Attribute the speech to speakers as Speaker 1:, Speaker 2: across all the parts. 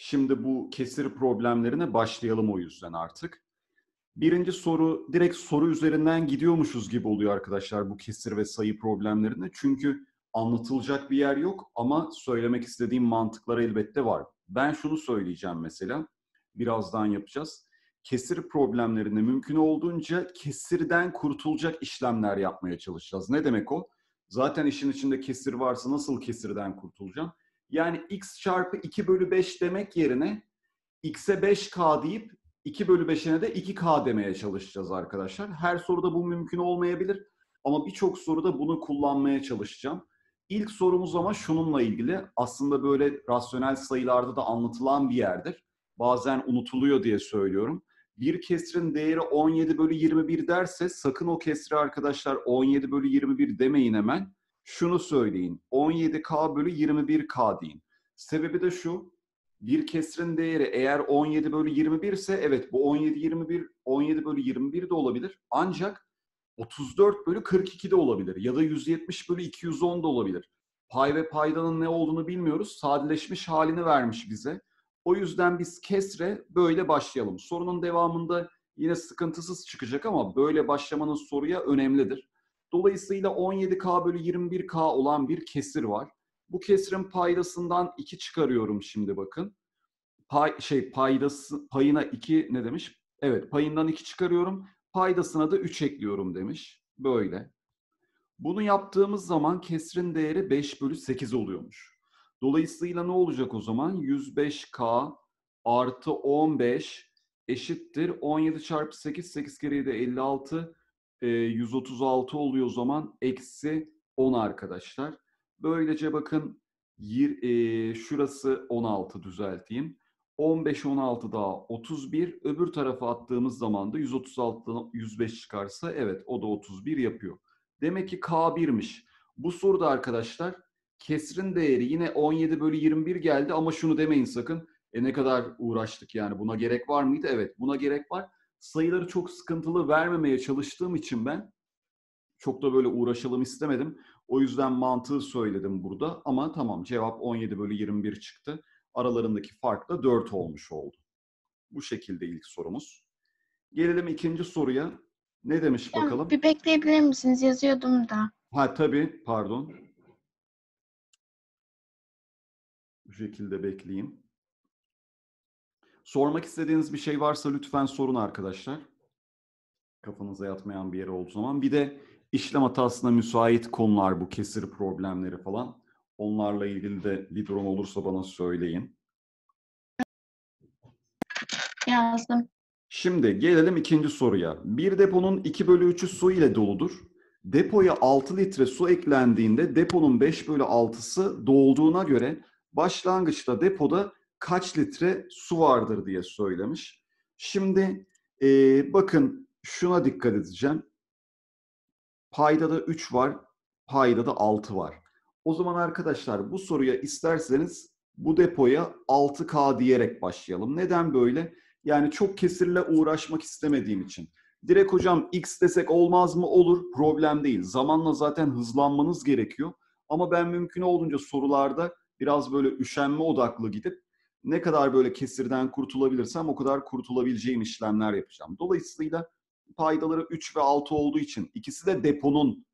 Speaker 1: Şimdi bu kesir problemlerine başlayalım o yüzden artık. Birinci soru direkt soru üzerinden gidiyormuşuz gibi oluyor arkadaşlar bu kesir ve sayı problemlerine. Çünkü anlatılacak bir yer yok ama söylemek istediğim mantıklar elbette var. Ben şunu söyleyeceğim mesela. Birazdan yapacağız. Kesir problemlerine mümkün olduğunca kesirden kurtulacak işlemler yapmaya çalışacağız. Ne demek o? Zaten işin içinde kesir varsa nasıl kesirden kurtulacağım? Yani x çarpı 2 bölü 5 demek yerine x'e 5k deyip 2 bölü 5'ine de 2k demeye çalışacağız arkadaşlar. Her soruda bu mümkün olmayabilir ama birçok soruda bunu kullanmaya çalışacağım. İlk sorumuz ama şununla ilgili aslında böyle rasyonel sayılarda da anlatılan bir yerdir. Bazen unutuluyor diye söylüyorum. Bir kesrin değeri 17 bölü 21 derse sakın o kesri arkadaşlar 17 bölü 21 demeyin hemen şunu söyleyin. 17K bölü 21K deyin. Sebebi de şu. Bir kesrin değeri eğer 17 bölü 21 ise evet bu 17 21 17 bölü 21 de olabilir. Ancak 34 bölü 42 de olabilir. Ya da 170 bölü 210 da olabilir. Pay ve paydanın ne olduğunu bilmiyoruz. Sadeleşmiş halini vermiş bize. O yüzden biz kesre böyle başlayalım. Sorunun devamında yine sıkıntısız çıkacak ama böyle başlamanın soruya önemlidir. Dolayısıyla 17K bölü 21K olan bir kesir var. Bu kesirin paydasından 2 çıkarıyorum şimdi bakın. Pay, şey paydası payına 2 ne demiş? Evet payından 2 çıkarıyorum. Paydasına da 3 ekliyorum demiş. Böyle. Bunu yaptığımız zaman kesrin değeri 5 bölü 8 oluyormuş. Dolayısıyla ne olacak o zaman? 105K artı 15 eşittir. 17 çarpı 8, 8 kere 7 56 e, 136 oluyor o zaman eksi 10 arkadaşlar. Böylece bakın yir, e, şurası 16 düzelteyim. 15 16 daha 31 öbür tarafa attığımız zaman da 136'dan 105 çıkarsa evet o da 31 yapıyor. Demek ki K1'miş. Bu soruda arkadaşlar kesrin değeri yine 17 bölü 21 geldi ama şunu demeyin sakın. E ne kadar uğraştık yani buna gerek var mıydı? Evet buna gerek var sayıları çok sıkıntılı vermemeye çalıştığım için ben çok da böyle uğraşalım istemedim. O yüzden mantığı söyledim burada ama tamam cevap 17 bölü 21 çıktı. Aralarındaki fark da 4 olmuş oldu. Bu şekilde ilk sorumuz. Gelelim ikinci soruya. Ne demiş Hocam, bakalım? Bir
Speaker 2: bekleyebilir misiniz? Yazıyordum da.
Speaker 1: Ha tabii pardon. Bu şekilde bekleyeyim. Sormak istediğiniz bir şey varsa lütfen sorun arkadaşlar. Kafanıza yatmayan bir yere olduğu zaman. Bir de işlem hatasına müsait konular bu kesir problemleri falan. Onlarla ilgili de bir durum olursa bana söyleyin. Yazdım. Şimdi gelelim ikinci soruya. Bir deponun 2 bölü 3'ü su ile doludur. Depoya 6 litre su eklendiğinde deponun 5 bölü 6'sı dolduğuna göre başlangıçta depoda kaç litre su vardır diye söylemiş. Şimdi e, bakın şuna dikkat edeceğim. Payda da 3 var, payda da 6 var. O zaman arkadaşlar bu soruya isterseniz bu depoya 6K diyerek başlayalım. Neden böyle? Yani çok kesirle uğraşmak istemediğim için. Direkt hocam X desek olmaz mı? Olur. Problem değil. Zamanla zaten hızlanmanız gerekiyor. Ama ben mümkün olduğunca sorularda biraz böyle üşenme odaklı gidip ne kadar böyle kesirden kurtulabilirsem o kadar kurtulabileceğim işlemler yapacağım. Dolayısıyla paydaları 3 ve 6 olduğu için ikisi de deponun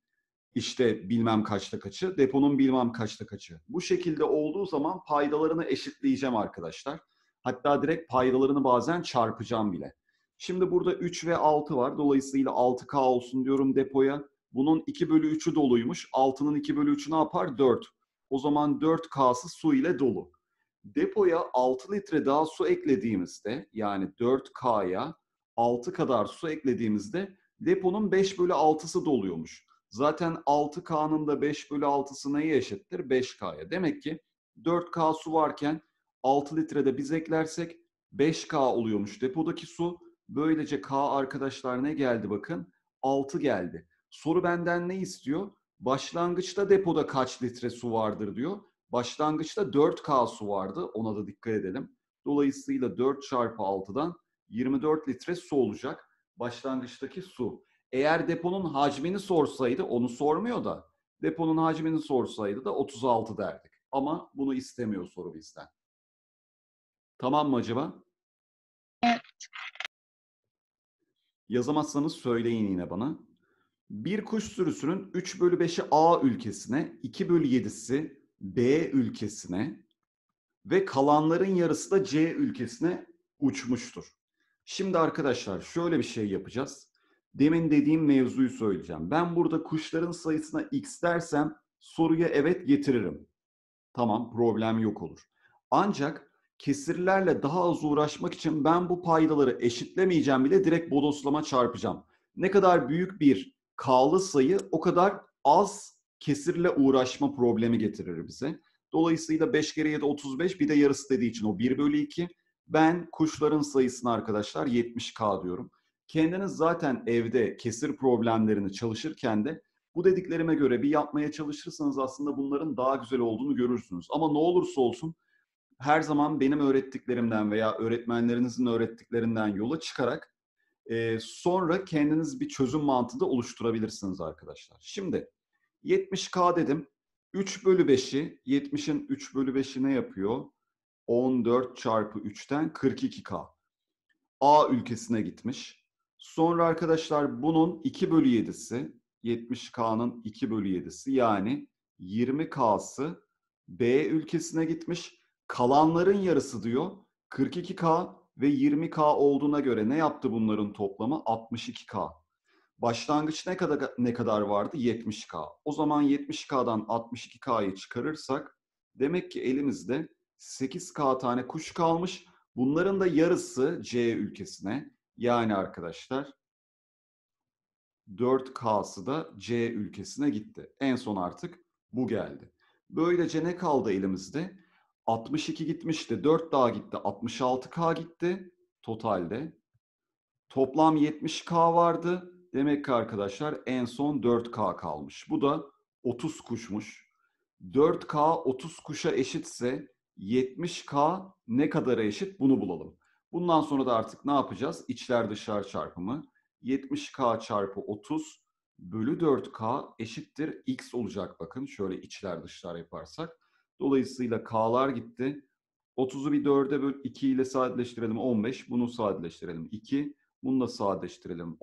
Speaker 1: işte bilmem kaçta kaçı, deponun bilmem kaçta kaçı. Bu şekilde olduğu zaman paydalarını eşitleyeceğim arkadaşlar. Hatta direkt paydalarını bazen çarpacağım bile. Şimdi burada 3 ve 6 var. Dolayısıyla 6K olsun diyorum depoya. Bunun 2 bölü 3'ü doluymuş. 6'nın 2 bölü 3'ü ne yapar? 4. O zaman 4K'sı su ile dolu depoya 6 litre daha su eklediğimizde yani 4K'ya 6 kadar su eklediğimizde deponun 5 bölü 6'sı doluyormuş. Zaten 6K'nın da 5 bölü 6'sı neye eşittir? 5K'ya. Demek ki 4K su varken 6 litrede biz eklersek 5K oluyormuş depodaki su. Böylece K arkadaşlar ne geldi bakın? 6 geldi. Soru benden ne istiyor? Başlangıçta depoda kaç litre su vardır diyor. Başlangıçta 4K su vardı. Ona da dikkat edelim. Dolayısıyla 4 çarpı 6'dan 24 litre su olacak başlangıçtaki su. Eğer deponun hacmini sorsaydı onu sormuyor da deponun hacmini sorsaydı da 36 derdik. Ama bunu istemiyor soru bizden. Tamam mı acaba? Evet. Yazamazsanız söyleyin yine bana. Bir kuş sürüsünün 3 bölü 5'i A ülkesine, 2 bölü 7'si B ülkesine ve kalanların yarısı da C ülkesine uçmuştur. Şimdi arkadaşlar şöyle bir şey yapacağız. Demin dediğim mevzuyu söyleyeceğim. Ben burada kuşların sayısına x dersem soruya evet getiririm. Tamam problem yok olur. Ancak kesirlerle daha az uğraşmak için ben bu paydaları eşitlemeyeceğim bile direkt bodoslama çarpacağım. Ne kadar büyük bir k'lı sayı o kadar az kesirle uğraşma problemi getirir bize. Dolayısıyla 5 kere 7 35 bir de yarısı dediği için o 1 bölü 2. Ben kuşların sayısını arkadaşlar 70k diyorum. Kendiniz zaten evde kesir problemlerini çalışırken de bu dediklerime göre bir yapmaya çalışırsanız aslında bunların daha güzel olduğunu görürsünüz. Ama ne olursa olsun her zaman benim öğrettiklerimden veya öğretmenlerinizin öğrettiklerinden yola çıkarak e, sonra kendiniz bir çözüm mantığı da oluşturabilirsiniz arkadaşlar. Şimdi 70K dedim. 3 bölü 5'i 70'in 3 bölü 5'i ne yapıyor? 14 çarpı 3'ten 42K. A ülkesine gitmiş. Sonra arkadaşlar bunun 2 bölü 7'si 70K'nın 2 bölü 7'si yani 20K'sı B ülkesine gitmiş. Kalanların yarısı diyor 42K ve 20K olduğuna göre ne yaptı bunların toplamı? 62K. Başlangıç ne kadar ne kadar vardı? 70K. O zaman 70K'dan 62K'yı çıkarırsak demek ki elimizde 8K tane kuş kalmış. Bunların da yarısı C ülkesine. Yani arkadaşlar 4K'sı da C ülkesine gitti. En son artık bu geldi. Böylece ne kaldı elimizde? 62 gitmişti. 4 daha gitti. 66K gitti totalde. Toplam 70K vardı. Demek ki arkadaşlar en son 4K kalmış. Bu da 30 kuşmuş. 4K 30 kuşa eşitse 70K ne kadara eşit bunu bulalım. Bundan sonra da artık ne yapacağız? İçler dışlar çarpımı. 70K çarpı 30 bölü 4K eşittir X olacak bakın. Şöyle içler dışlar yaparsak. Dolayısıyla K'lar gitti. 30'u bir 4'e böl 2 ile sadeleştirelim 15. Bunu sadeleştirelim 2. Bunu sadeştirelim. sadeleştirelim.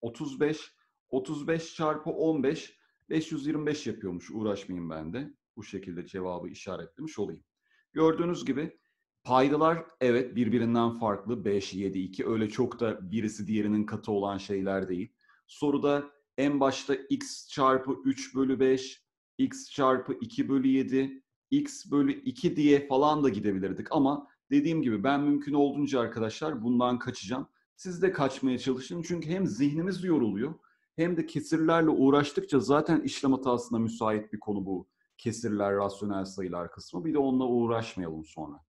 Speaker 1: 35 35 çarpı 15 525 yapıyormuş. Uğraşmayayım ben de. Bu şekilde cevabı işaretlemiş olayım. Gördüğünüz gibi paydalar evet birbirinden farklı. 5, 7, 2 öyle çok da birisi diğerinin katı olan şeyler değil. Soruda en başta x çarpı 3 bölü 5, x çarpı 2 bölü 7, x bölü 2 diye falan da gidebilirdik. Ama dediğim gibi ben mümkün olduğunca arkadaşlar bundan kaçacağım. Siz de kaçmaya çalışın. Çünkü hem zihnimiz yoruluyor hem de kesirlerle uğraştıkça zaten işlem hatasına müsait bir konu bu. Kesirler, rasyonel sayılar kısmı. Bir de onunla uğraşmayalım sonra.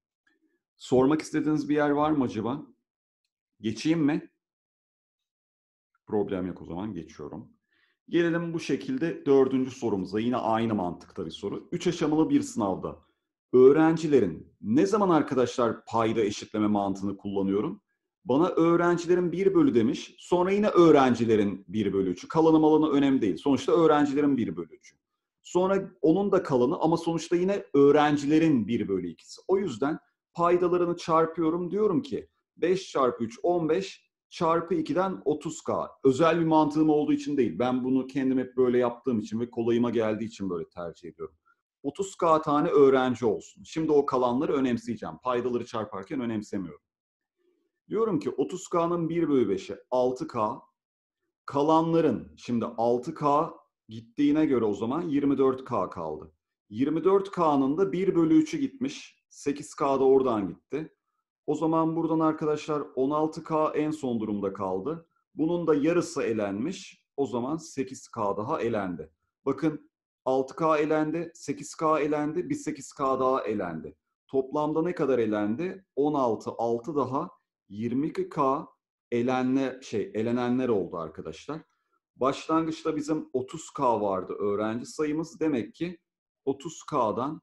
Speaker 1: Sormak istediğiniz bir yer var mı acaba? Geçeyim mi? Problem yok o zaman geçiyorum. Gelelim bu şekilde dördüncü sorumuza. Yine aynı mantıkta bir soru. Üç aşamalı bir sınavda öğrencilerin ne zaman arkadaşlar payda eşitleme mantığını kullanıyorum? Bana öğrencilerin bir bölü demiş. Sonra yine öğrencilerin bir bölü üçü. Kalanı malanı önemli değil. Sonuçta öğrencilerin bir bölü üçü. Sonra onun da kalanı ama sonuçta yine öğrencilerin bir bölü ikisi. O yüzden paydalarını çarpıyorum diyorum ki 5 çarpı 3 15 çarpı 2'den 30k. Özel bir mantığım olduğu için değil. Ben bunu kendim hep böyle yaptığım için ve kolayıma geldiği için böyle tercih ediyorum. 30k tane öğrenci olsun. Şimdi o kalanları önemseyeceğim. Paydaları çarparken önemsemiyorum. Diyorum ki 30K'nın 1 bölü 5'i 6K. Kalanların şimdi 6K gittiğine göre o zaman 24K kaldı. 24K'nın da 1 bölü 3'ü gitmiş. 8K da oradan gitti. O zaman buradan arkadaşlar 16K en son durumda kaldı. Bunun da yarısı elenmiş. O zaman 8K daha elendi. Bakın 6K elendi, 8K elendi, bir 8K daha elendi. Toplamda ne kadar elendi? 16, 6 daha 22K elenle şey elenenler oldu arkadaşlar. Başlangıçta bizim 30K vardı öğrenci sayımız. Demek ki 30K'dan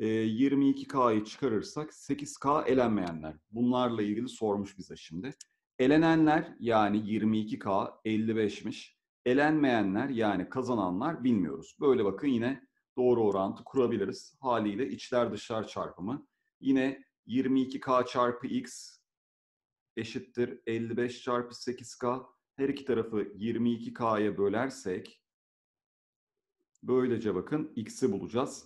Speaker 1: 22K'yı e, çıkarırsak 8K elenmeyenler. Bunlarla ilgili sormuş bize şimdi. Elenenler yani 22K 55'miş. Elenmeyenler yani kazananlar bilmiyoruz. Böyle bakın yine doğru orantı kurabiliriz. Haliyle içler dışlar çarpımı. Yine 22K çarpı X eşittir 55 çarpı 8K. Her iki tarafı 22K'ya bölersek böylece bakın X'i bulacağız.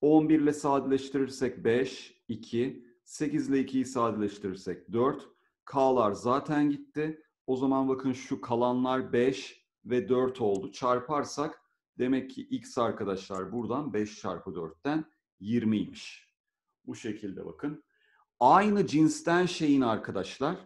Speaker 1: 11 ile sadeleştirirsek 5, 2. 8 ile 2'yi sadeleştirirsek 4. K'lar zaten gitti. O zaman bakın şu kalanlar 5 ve 4 oldu. Çarparsak demek ki X arkadaşlar buradan 5 çarpı 4'ten 20'ymiş. Bu şekilde bakın aynı cinsten şeyin arkadaşlar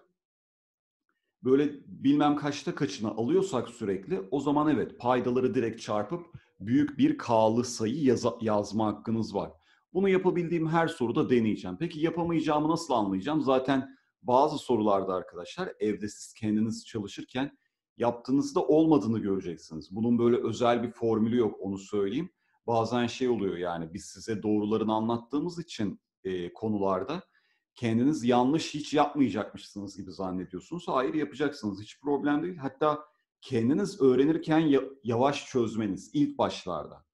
Speaker 1: böyle bilmem kaçta kaçına alıyorsak sürekli o zaman evet paydaları direkt çarpıp büyük bir K'lı sayı yaza, yazma hakkınız var. Bunu yapabildiğim her soruda deneyeceğim. Peki yapamayacağımı nasıl anlayacağım? Zaten bazı sorularda arkadaşlar evde siz kendiniz çalışırken yaptığınızda olmadığını göreceksiniz. Bunun böyle özel bir formülü yok onu söyleyeyim. Bazen şey oluyor yani biz size doğrularını anlattığımız için e, konularda kendiniz yanlış hiç yapmayacakmışsınız gibi zannediyorsunuz. Hayır yapacaksınız. Hiç problem değil. Hatta kendiniz öğrenirken yavaş çözmeniz ilk başlarda.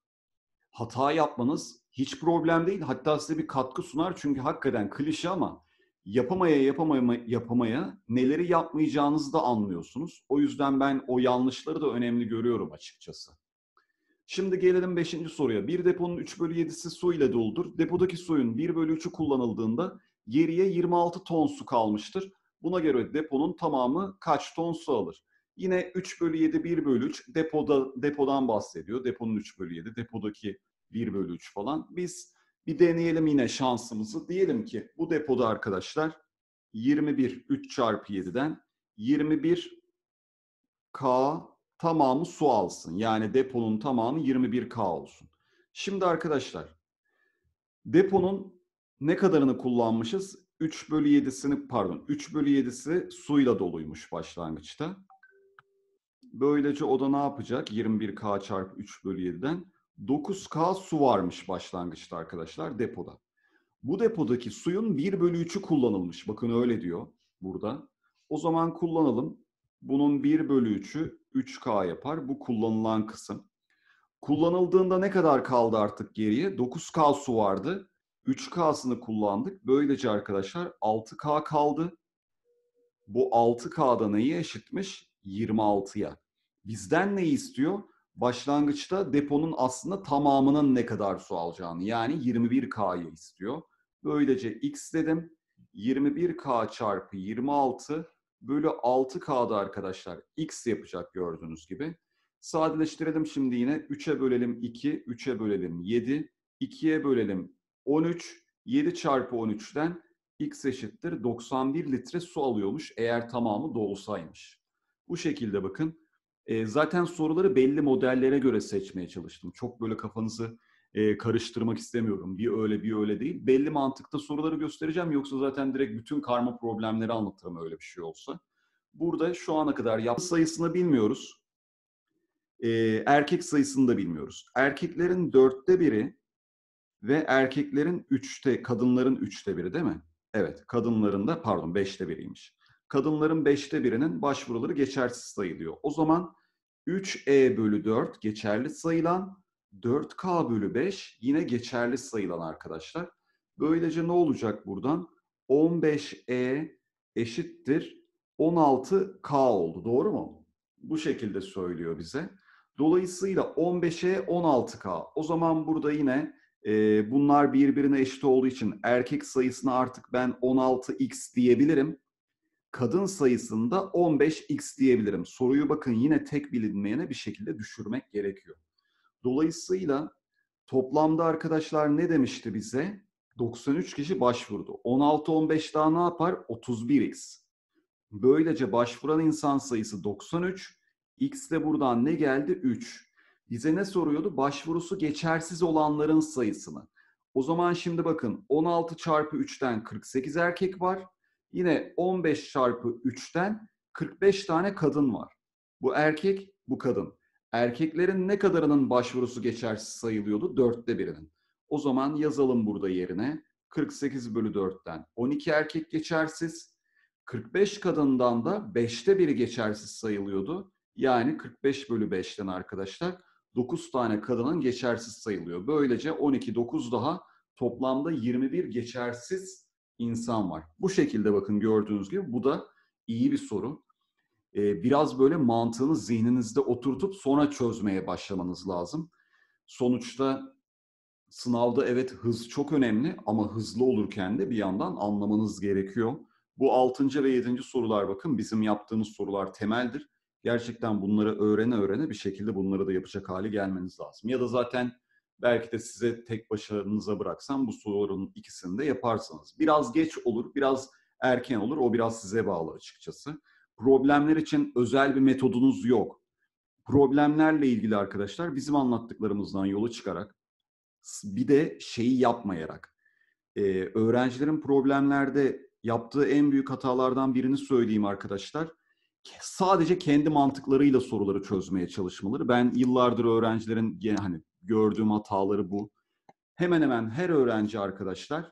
Speaker 1: Hata yapmanız hiç problem değil. Hatta size bir katkı sunar çünkü hakikaten klişe ama yapamaya yapamaya yapamaya neleri yapmayacağınızı da anlıyorsunuz. O yüzden ben o yanlışları da önemli görüyorum açıkçası. Şimdi gelelim 5. soruya. Bir deponun 3 bölü 7'si su ile doldur Depodaki suyun 1 bölü 3'ü kullanıldığında geriye 26 ton su kalmıştır. Buna göre deponun tamamı kaç ton su alır? Yine 3 bölü 7, 1 bölü 3 depoda, depodan bahsediyor. Deponun 3 bölü 7, depodaki 1 bölü 3 falan. Biz bir deneyelim yine şansımızı. Diyelim ki bu depoda arkadaşlar 21, 3 çarpı 7'den 21 K tamamı su alsın. Yani deponun tamamı 21K olsun. Şimdi arkadaşlar deponun ne kadarını kullanmışız? 3 bölü 7'sini pardon 3 bölü 7'si suyla doluymuş başlangıçta. Böylece o da ne yapacak? 21K çarpı 3 bölü 7'den 9K su varmış başlangıçta arkadaşlar depoda. Bu depodaki suyun 1 bölü 3'ü kullanılmış. Bakın öyle diyor burada. O zaman kullanalım. Bunun 1 bölü 3'ü 3K yapar. Bu kullanılan kısım. Kullanıldığında ne kadar kaldı artık geriye? 9K su vardı. 3K'sını kullandık. Böylece arkadaşlar 6K kaldı. Bu 6K'da neyi eşitmiş? 26'ya. Bizden neyi istiyor? Başlangıçta deponun aslında tamamının ne kadar su alacağını yani 21K'yı istiyor. Böylece x dedim. 21K çarpı 26 bölü 6K'da arkadaşlar x yapacak gördüğünüz gibi. Sadeleştirelim şimdi yine. 3'e bölelim 2, 3'e bölelim 7, 2'ye bölelim 13, 7 çarpı 13'ten x eşittir 91 litre su alıyormuş eğer tamamı dolusaymış. Bu şekilde bakın. E, zaten soruları belli modellere göre seçmeye çalıştım. Çok böyle kafanızı e, karıştırmak istemiyorum. Bir öyle bir öyle değil. Belli mantıkta soruları göstereceğim. Yoksa zaten direkt bütün karma problemleri anlatırım öyle bir şey olsa. Burada şu ana kadar yapı sayısını bilmiyoruz. E, erkek sayısını da bilmiyoruz. Erkeklerin dörtte biri ve erkeklerin üçte, kadınların üçte biri değil mi? Evet, kadınların da pardon beşte biriymiş. Kadınların beşte birinin başvuruları geçersiz sayılıyor. O zaman 3E bölü 4 geçerli sayılan, 4K bölü 5 yine geçerli sayılan arkadaşlar. Böylece ne olacak buradan? 15E eşittir 16K oldu doğru mu? Bu şekilde söylüyor bize. Dolayısıyla 15E 16K. O zaman burada yine bunlar birbirine eşit olduğu için erkek sayısını artık ben 16x diyebilirim. Kadın sayısında 15x diyebilirim. Soruyu bakın yine tek bilinmeyene bir şekilde düşürmek gerekiyor. Dolayısıyla toplamda arkadaşlar ne demişti bize? 93 kişi başvurdu. 16-15 daha ne yapar? 31x. Böylece başvuran insan sayısı 93. X de buradan ne geldi? 3 bize ne soruyordu? Başvurusu geçersiz olanların sayısını. O zaman şimdi bakın 16 çarpı 3'ten 48 erkek var. Yine 15 çarpı 3'ten 45 tane kadın var. Bu erkek, bu kadın. Erkeklerin ne kadarının başvurusu geçersiz sayılıyordu? Dörtte birinin. O zaman yazalım burada yerine. 48 bölü 4'ten 12 erkek geçersiz. 45 kadından da 5'te biri geçersiz sayılıyordu. Yani 45 bölü 5'ten arkadaşlar 9 tane kadının geçersiz sayılıyor. Böylece 12 9 daha toplamda 21 geçersiz insan var. Bu şekilde bakın gördüğünüz gibi bu da iyi bir soru. Ee, biraz böyle mantığını zihninizde oturtup sonra çözmeye başlamanız lazım. Sonuçta sınavda evet hız çok önemli ama hızlı olurken de bir yandan anlamanız gerekiyor. Bu 6. ve 7. sorular bakın bizim yaptığımız sorular temeldir gerçekten bunları öğrene öğrene bir şekilde bunları da yapacak hali gelmeniz lazım. Ya da zaten belki de size tek başınıza bıraksam bu sorunun ikisini de yaparsanız. Biraz geç olur, biraz erken olur. O biraz size bağlı açıkçası. Problemler için özel bir metodunuz yok. Problemlerle ilgili arkadaşlar bizim anlattıklarımızdan yola çıkarak bir de şeyi yapmayarak ee, öğrencilerin problemlerde yaptığı en büyük hatalardan birini söyleyeyim arkadaşlar sadece kendi mantıklarıyla soruları çözmeye çalışmaları. Ben yıllardır öğrencilerin hani gördüğüm hataları bu. Hemen hemen her öğrenci arkadaşlar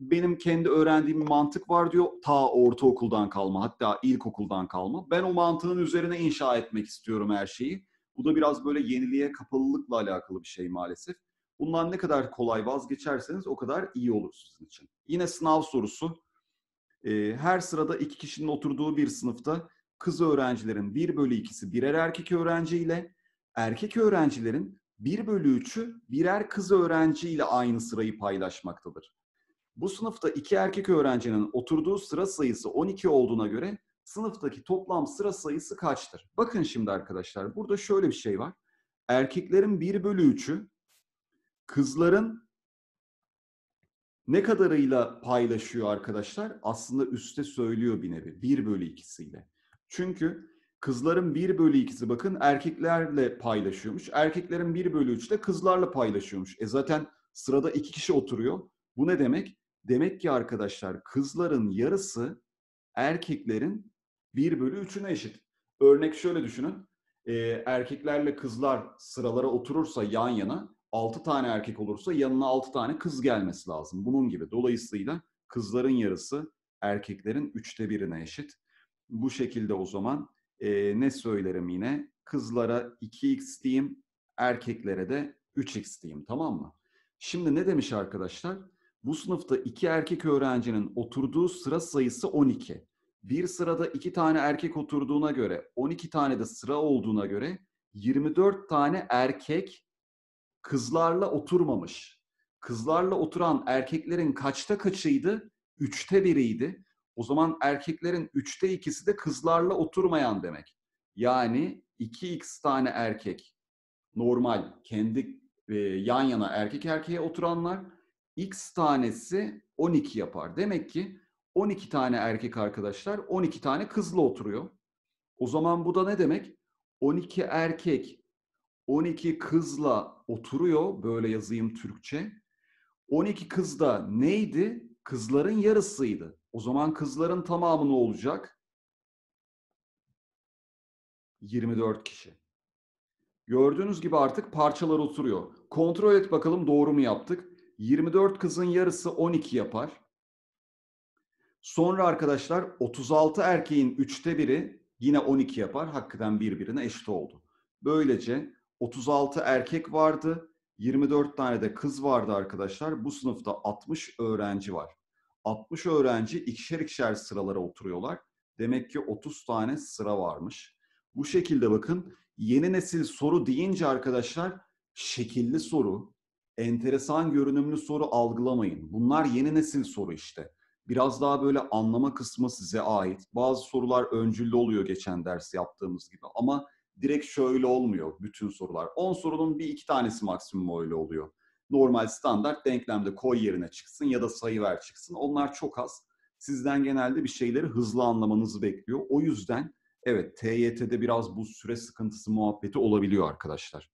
Speaker 1: benim kendi öğrendiğim mantık var diyor. Ta ortaokuldan kalma hatta ilkokuldan kalma. Ben o mantığın üzerine inşa etmek istiyorum her şeyi. Bu da biraz böyle yeniliğe kapalılıkla alakalı bir şey maalesef. Bundan ne kadar kolay vazgeçerseniz o kadar iyi olur sizin için. Yine sınav sorusu. Her sırada iki kişinin oturduğu bir sınıfta kız öğrencilerin 1 bölü 2'si birer erkek öğrenciyle, erkek öğrencilerin 1 bölü 3'ü birer kız öğrenciyle aynı sırayı paylaşmaktadır. Bu sınıfta iki erkek öğrencinin oturduğu sıra sayısı 12 olduğuna göre sınıftaki toplam sıra sayısı kaçtır? Bakın şimdi arkadaşlar burada şöyle bir şey var. Erkeklerin 1 bölü 3'ü kızların ne kadarıyla paylaşıyor arkadaşlar? Aslında üste söylüyor bir nevi 1 bölü 2'siyle. Çünkü kızların 1 bölü 2'si bakın erkeklerle paylaşıyormuş. Erkeklerin 1 bölü 3'ü de kızlarla paylaşıyormuş. E zaten sırada 2 kişi oturuyor. Bu ne demek? Demek ki arkadaşlar kızların yarısı erkeklerin 1 bölü 3'üne eşit. Örnek şöyle düşünün. E, erkeklerle kızlar sıralara oturursa yan yana 6 tane erkek olursa yanına 6 tane kız gelmesi lazım. Bunun gibi. Dolayısıyla kızların yarısı erkeklerin üçte birine eşit bu şekilde o zaman e, ne söylerim yine? Kızlara 2x diyeyim, erkeklere de 3x diyeyim tamam mı? Şimdi ne demiş arkadaşlar? Bu sınıfta iki erkek öğrencinin oturduğu sıra sayısı 12. Bir sırada iki tane erkek oturduğuna göre, 12 tane de sıra olduğuna göre 24 tane erkek kızlarla oturmamış. Kızlarla oturan erkeklerin kaçta kaçıydı? Üçte biriydi. O zaman erkeklerin üçte ikisi de kızlarla oturmayan demek. Yani 2x tane erkek normal kendi e, yan yana erkek erkeğe oturanlar x tanesi 12 yapar. Demek ki 12 tane erkek arkadaşlar 12 tane kızla oturuyor. O zaman bu da ne demek? 12 erkek 12 kızla oturuyor. Böyle yazayım Türkçe. 12 kız da neydi? Kızların yarısıydı. O zaman kızların tamamı ne olacak? 24 kişi. Gördüğünüz gibi artık parçalar oturuyor. Kontrol et bakalım doğru mu yaptık? 24 kızın yarısı 12 yapar. Sonra arkadaşlar 36 erkeğin üçte biri yine 12 yapar. Hakikaten birbirine eşit oldu. Böylece 36 erkek vardı. 24 tane de kız vardı arkadaşlar. Bu sınıfta 60 öğrenci var. 60 öğrenci ikişer ikişer sıralara oturuyorlar. Demek ki 30 tane sıra varmış. Bu şekilde bakın yeni nesil soru deyince arkadaşlar şekilli soru, enteresan görünümlü soru algılamayın. Bunlar yeni nesil soru işte. Biraz daha böyle anlama kısmı size ait. Bazı sorular öncüllü oluyor geçen ders yaptığımız gibi ama direkt şöyle olmuyor bütün sorular. 10 sorunun bir iki tanesi maksimum öyle oluyor normal standart denklemde koy yerine çıksın ya da sayı ver çıksın. Onlar çok az. Sizden genelde bir şeyleri hızlı anlamanızı bekliyor. O yüzden evet TYT'de biraz bu süre sıkıntısı muhabbeti olabiliyor arkadaşlar.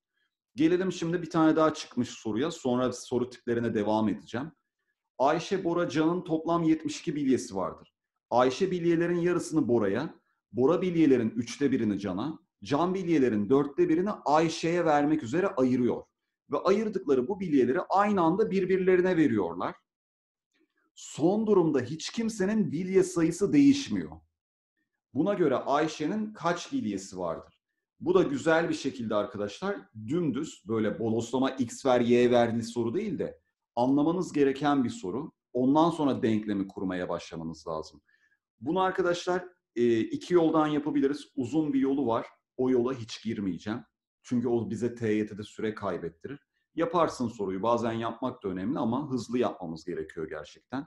Speaker 1: Gelelim şimdi bir tane daha çıkmış soruya. Sonra soru tiplerine devam edeceğim. Ayşe Boracan'ın toplam 72 bilyesi vardır. Ayşe bilyelerin yarısını Bora'ya, Bora bilyelerin üçte birini Can'a, Can bilyelerin dörtte birini Ayşe'ye vermek üzere ayırıyor ve ayırdıkları bu bilyeleri aynı anda birbirlerine veriyorlar. Son durumda hiç kimsenin bilye sayısı değişmiyor. Buna göre Ayşe'nin kaç bilyesi vardır? Bu da güzel bir şekilde arkadaşlar dümdüz böyle boloslama x ver y verdiğiniz soru değil de anlamanız gereken bir soru. Ondan sonra denklemi kurmaya başlamanız lazım. Bunu arkadaşlar iki yoldan yapabiliriz. Uzun bir yolu var. O yola hiç girmeyeceğim. Çünkü o bize TYT'de süre kaybettirir. Yaparsın soruyu. Bazen yapmak da önemli ama hızlı yapmamız gerekiyor gerçekten.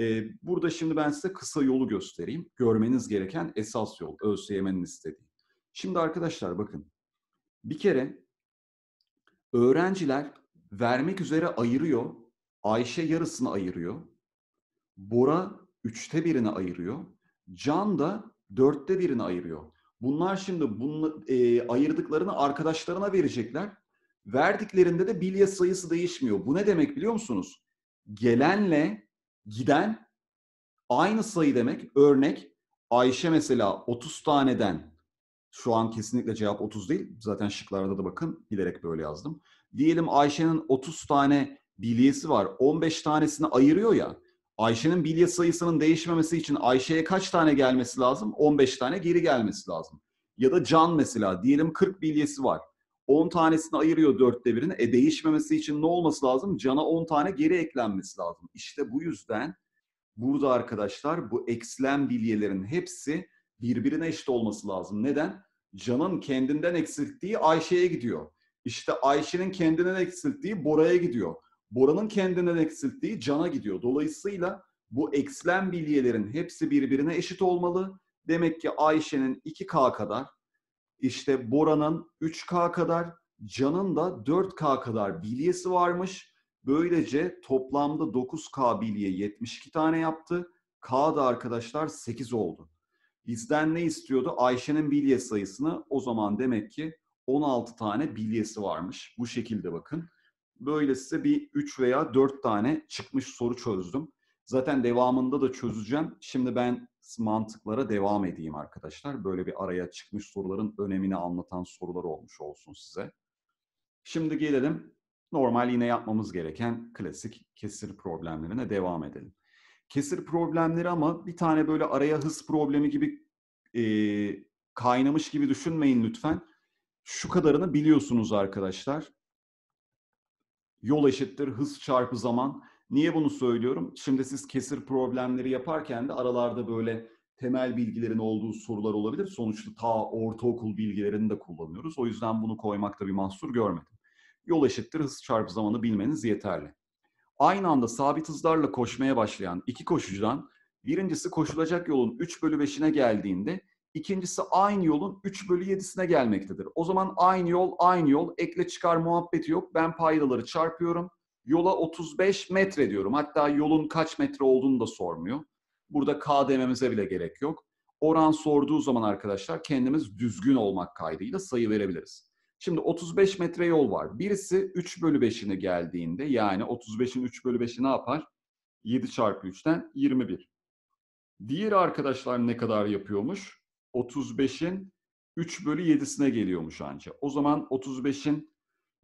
Speaker 1: Ee, burada şimdi ben size kısa yolu göstereyim. Görmeniz gereken esas yol. ÖSYM'nin istediği. Şimdi arkadaşlar bakın. Bir kere öğrenciler vermek üzere ayırıyor. Ayşe yarısını ayırıyor. Bora üçte birini ayırıyor. Can da dörtte birini ayırıyor. Bunlar şimdi bunu, e, ayırdıklarını arkadaşlarına verecekler. Verdiklerinde de bilye sayısı değişmiyor. Bu ne demek biliyor musunuz? Gelenle giden aynı sayı demek. Örnek Ayşe mesela 30 taneden şu an kesinlikle cevap 30 değil. Zaten şıklarda da bakın bilerek böyle yazdım. Diyelim Ayşe'nin 30 tane bilyesi var. 15 tanesini ayırıyor ya. Ayşe'nin bilye sayısının değişmemesi için Ayşe'ye kaç tane gelmesi lazım? 15 tane geri gelmesi lazım. Ya da Can mesela diyelim 40 bilyesi var. 10 tanesini ayırıyor dörtte birini. E değişmemesi için ne olması lazım? Can'a 10 tane geri eklenmesi lazım. İşte bu yüzden burada arkadaşlar bu eksilen bilyelerin hepsi birbirine eşit olması lazım. Neden? Can'ın kendinden eksilttiği Ayşe'ye gidiyor. İşte Ayşe'nin kendinden eksilttiği Bora'ya gidiyor. Bora'nın kendinden eksilttiği cana gidiyor. Dolayısıyla bu eksilen bilyelerin hepsi birbirine eşit olmalı. Demek ki Ayşe'nin 2K kadar, işte Bora'nın 3K kadar, Can'ın da 4K kadar bilyesi varmış. Böylece toplamda 9K bilye 72 tane yaptı. K da arkadaşlar 8 oldu. Bizden ne istiyordu? Ayşe'nin bilye sayısını. O zaman demek ki 16 tane bilyesi varmış. Bu şekilde bakın. Böyle size bir 3 veya 4 tane çıkmış soru çözdüm. Zaten devamında da çözeceğim. Şimdi ben mantıklara devam edeyim arkadaşlar. Böyle bir araya çıkmış soruların önemini anlatan sorular olmuş olsun size. Şimdi gelelim normal yine yapmamız gereken klasik kesir problemlerine devam edelim. Kesir problemleri ama bir tane böyle araya hız problemi gibi e, kaynamış gibi düşünmeyin lütfen. Şu kadarını biliyorsunuz arkadaşlar. Yol eşittir hız çarpı zaman. Niye bunu söylüyorum? Şimdi siz kesir problemleri yaparken de aralarda böyle temel bilgilerin olduğu sorular olabilir. Sonuçta ta ortaokul bilgilerini de kullanıyoruz. O yüzden bunu koymakta bir mahsur görmedim. Yol eşittir hız çarpı zamanı bilmeniz yeterli. Aynı anda sabit hızlarla koşmaya başlayan iki koşucudan birincisi koşulacak yolun 3 bölü 5'ine geldiğinde İkincisi aynı yolun 3 bölü 7'sine gelmektedir. O zaman aynı yol aynı yol ekle çıkar muhabbeti yok. Ben paydaları çarpıyorum. Yola 35 metre diyorum. Hatta yolun kaç metre olduğunu da sormuyor. Burada K dememize bile gerek yok. Oran sorduğu zaman arkadaşlar kendimiz düzgün olmak kaydıyla sayı verebiliriz. Şimdi 35 metre yol var. Birisi 3 bölü 5'ine geldiğinde yani 35'in 3 bölü 5'i ne yapar? 7 çarpı 3'ten 21. Diğer arkadaşlar ne kadar yapıyormuş? 35'in 3 bölü 7'sine geliyormuş anca. O zaman 35'in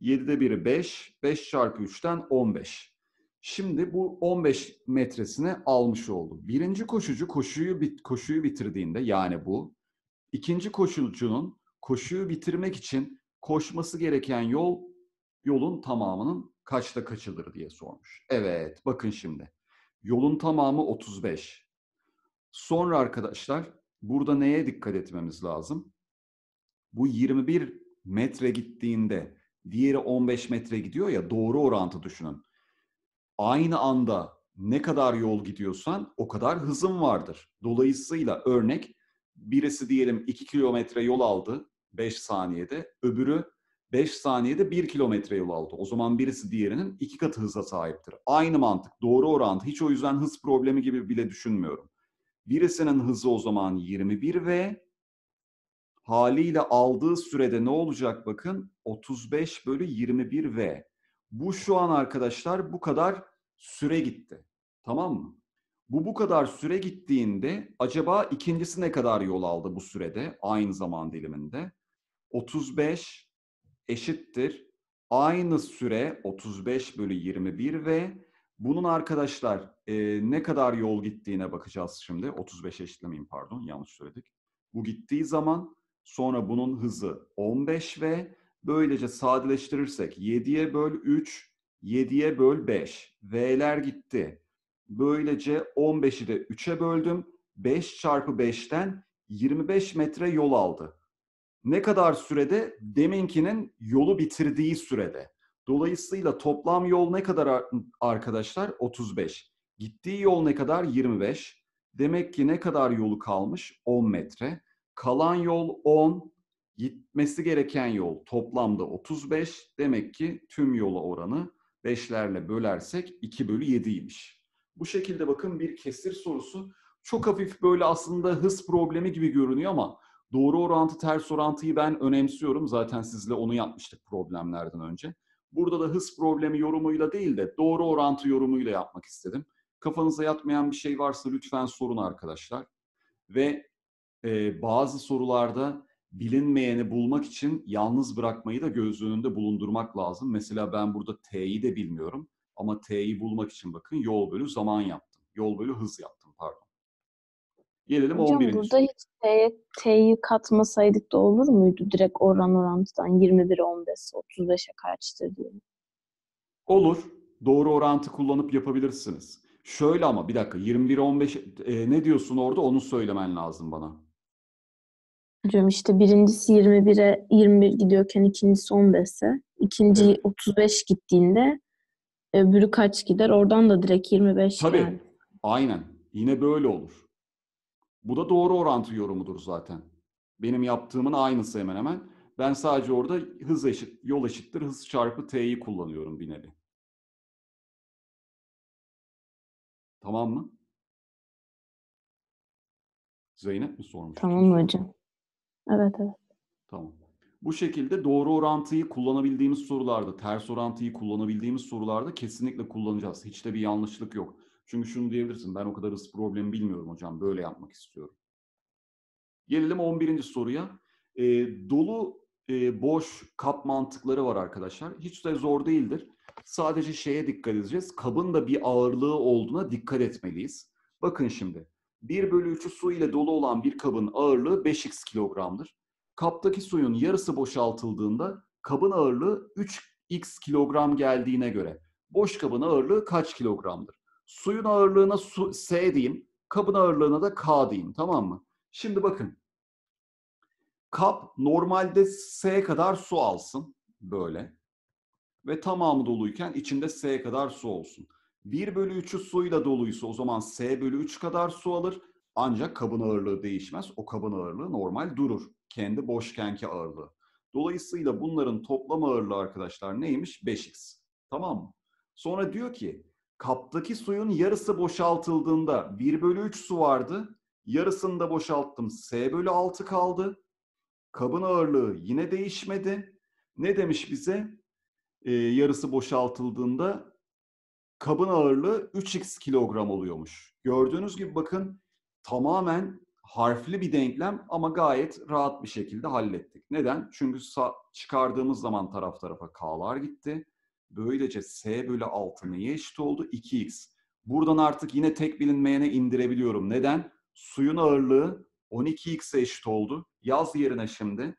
Speaker 1: 7'de 1'i 5, 5 çarpı 3'ten 15. Şimdi bu 15 metresini almış oldu. Birinci koşucu koşuyu, koşuyu bitirdiğinde yani bu. ikinci koşucunun koşuyu bitirmek için koşması gereken yol yolun tamamının kaçta kaçılır diye sormuş. Evet bakın şimdi. Yolun tamamı 35. Sonra arkadaşlar Burada neye dikkat etmemiz lazım? Bu 21 metre gittiğinde diğeri 15 metre gidiyor ya doğru orantı düşünün. Aynı anda ne kadar yol gidiyorsan o kadar hızın vardır. Dolayısıyla örnek birisi diyelim 2 kilometre yol aldı 5 saniyede, öbürü 5 saniyede 1 kilometre yol aldı. O zaman birisi diğerinin iki katı hıza sahiptir. Aynı mantık, doğru orantı. Hiç o yüzden hız problemi gibi bile düşünmüyorum. Birisinin hızı o zaman 21 ve haliyle aldığı sürede ne olacak bakın 35 bölü 21 v. Bu şu an arkadaşlar bu kadar süre gitti. Tamam mı? Bu bu kadar süre gittiğinde acaba ikincisi ne kadar yol aldı bu sürede aynı zaman diliminde? 35 eşittir aynı süre 35 bölü 21 ve bunun arkadaşlar e, ne kadar yol gittiğine bakacağız şimdi. 35 eşitlemeyeyim pardon yanlış söyledik. Bu gittiği zaman sonra bunun hızı 15 ve böylece sadeleştirirsek 7'ye böl 3, 7'ye böl 5. V'ler gitti. Böylece 15'i de 3'e böldüm. 5 çarpı 5'ten 25 metre yol aldı. Ne kadar sürede? Deminkinin yolu bitirdiği sürede. Dolayısıyla toplam yol ne kadar arkadaşlar? 35. Gittiği yol ne kadar? 25. Demek ki ne kadar yolu kalmış? 10 metre. Kalan yol 10. Gitmesi gereken yol toplamda 35. Demek ki tüm yola oranı 5'lerle bölersek 2 bölü 7'ymiş. Bu şekilde bakın bir kesir sorusu. Çok hafif böyle aslında hız problemi gibi görünüyor ama doğru orantı ters orantıyı ben önemsiyorum. Zaten sizle onu yapmıştık problemlerden önce. Burada da hız problemi yorumuyla değil de doğru orantı yorumuyla yapmak istedim. Kafanıza yatmayan bir şey varsa lütfen sorun arkadaşlar. Ve e, bazı sorularda bilinmeyeni bulmak için yalnız bırakmayı da göz önünde bulundurmak lazım. Mesela ben burada T'yi de bilmiyorum ama T'yi bulmak için bakın yol bölü zaman yaptım. Yol bölü hız yaptım. Gelelim Hocam 11. burada
Speaker 2: hiç T'ye T'yi katmasaydık da olur muydu? Direkt oran orantıdan 21'e 15'e 35'e kaçtır diye.
Speaker 1: Olur. Doğru orantı kullanıp yapabilirsiniz. Şöyle ama bir dakika 21 15 e, ne diyorsun orada onu söylemen lazım bana.
Speaker 2: Hocam işte birincisi 21'e 21 gidiyorken ikincisi 15'e. ikinci evet. 35 gittiğinde öbürü kaç gider? Oradan da direkt 25 Tabii. Yani.
Speaker 1: Aynen. Yine böyle olur. Bu da doğru orantı yorumudur zaten. Benim yaptığımın aynısı hemen hemen. Ben sadece orada hız eşit, yol eşittir hız çarpı t'yi kullanıyorum bir nevi. Tamam mı? Zeynep mi sormuş?
Speaker 2: Tamam mı hocam. Evet evet.
Speaker 1: Tamam. Bu şekilde doğru orantıyı kullanabildiğimiz sorularda, ters orantıyı kullanabildiğimiz sorularda kesinlikle kullanacağız. Hiç de bir yanlışlık yok. Çünkü şunu diyebilirsin, ben o kadar ısı problemi bilmiyorum hocam, böyle yapmak istiyorum. Gelelim 11. soruya. E, dolu e, boş kap mantıkları var arkadaşlar. Hiç de zor değildir. Sadece şeye dikkat edeceğiz. Kabın da bir ağırlığı olduğuna dikkat etmeliyiz. Bakın şimdi. 1 bölü 3'ü su ile dolu olan bir kabın ağırlığı 5x kilogramdır. Kaptaki suyun yarısı boşaltıldığında kabın ağırlığı 3x kilogram geldiğine göre boş kabın ağırlığı kaç kilogramdır? Suyun ağırlığına su, S diyeyim. Kabın ağırlığına da K diyeyim. Tamam mı? Şimdi bakın. Kap normalde S kadar su alsın. Böyle. Ve tamamı doluyken içinde S kadar su olsun. 1 bölü 3'ü suyla doluysa o zaman S bölü 3 kadar su alır. Ancak kabın ağırlığı değişmez. O kabın ağırlığı normal durur. Kendi boşkenki ağırlığı. Dolayısıyla bunların toplam ağırlığı arkadaşlar neymiş? 5x. Tamam mı? Sonra diyor ki kaptaki suyun yarısı boşaltıldığında 1 bölü 3 su vardı. Yarısını da boşalttım. S bölü 6 kaldı. Kabın ağırlığı yine değişmedi. Ne demiş bize? Ee, yarısı boşaltıldığında kabın ağırlığı 3x kilogram oluyormuş. Gördüğünüz gibi bakın tamamen harfli bir denklem ama gayet rahat bir şekilde hallettik. Neden? Çünkü çıkardığımız zaman taraf tarafa k'lar gitti. Böylece S bölü 6 neye eşit oldu? 2x. Buradan artık yine tek bilinmeyene indirebiliyorum. Neden? Suyun ağırlığı 12x'e eşit oldu. Yaz yerine şimdi.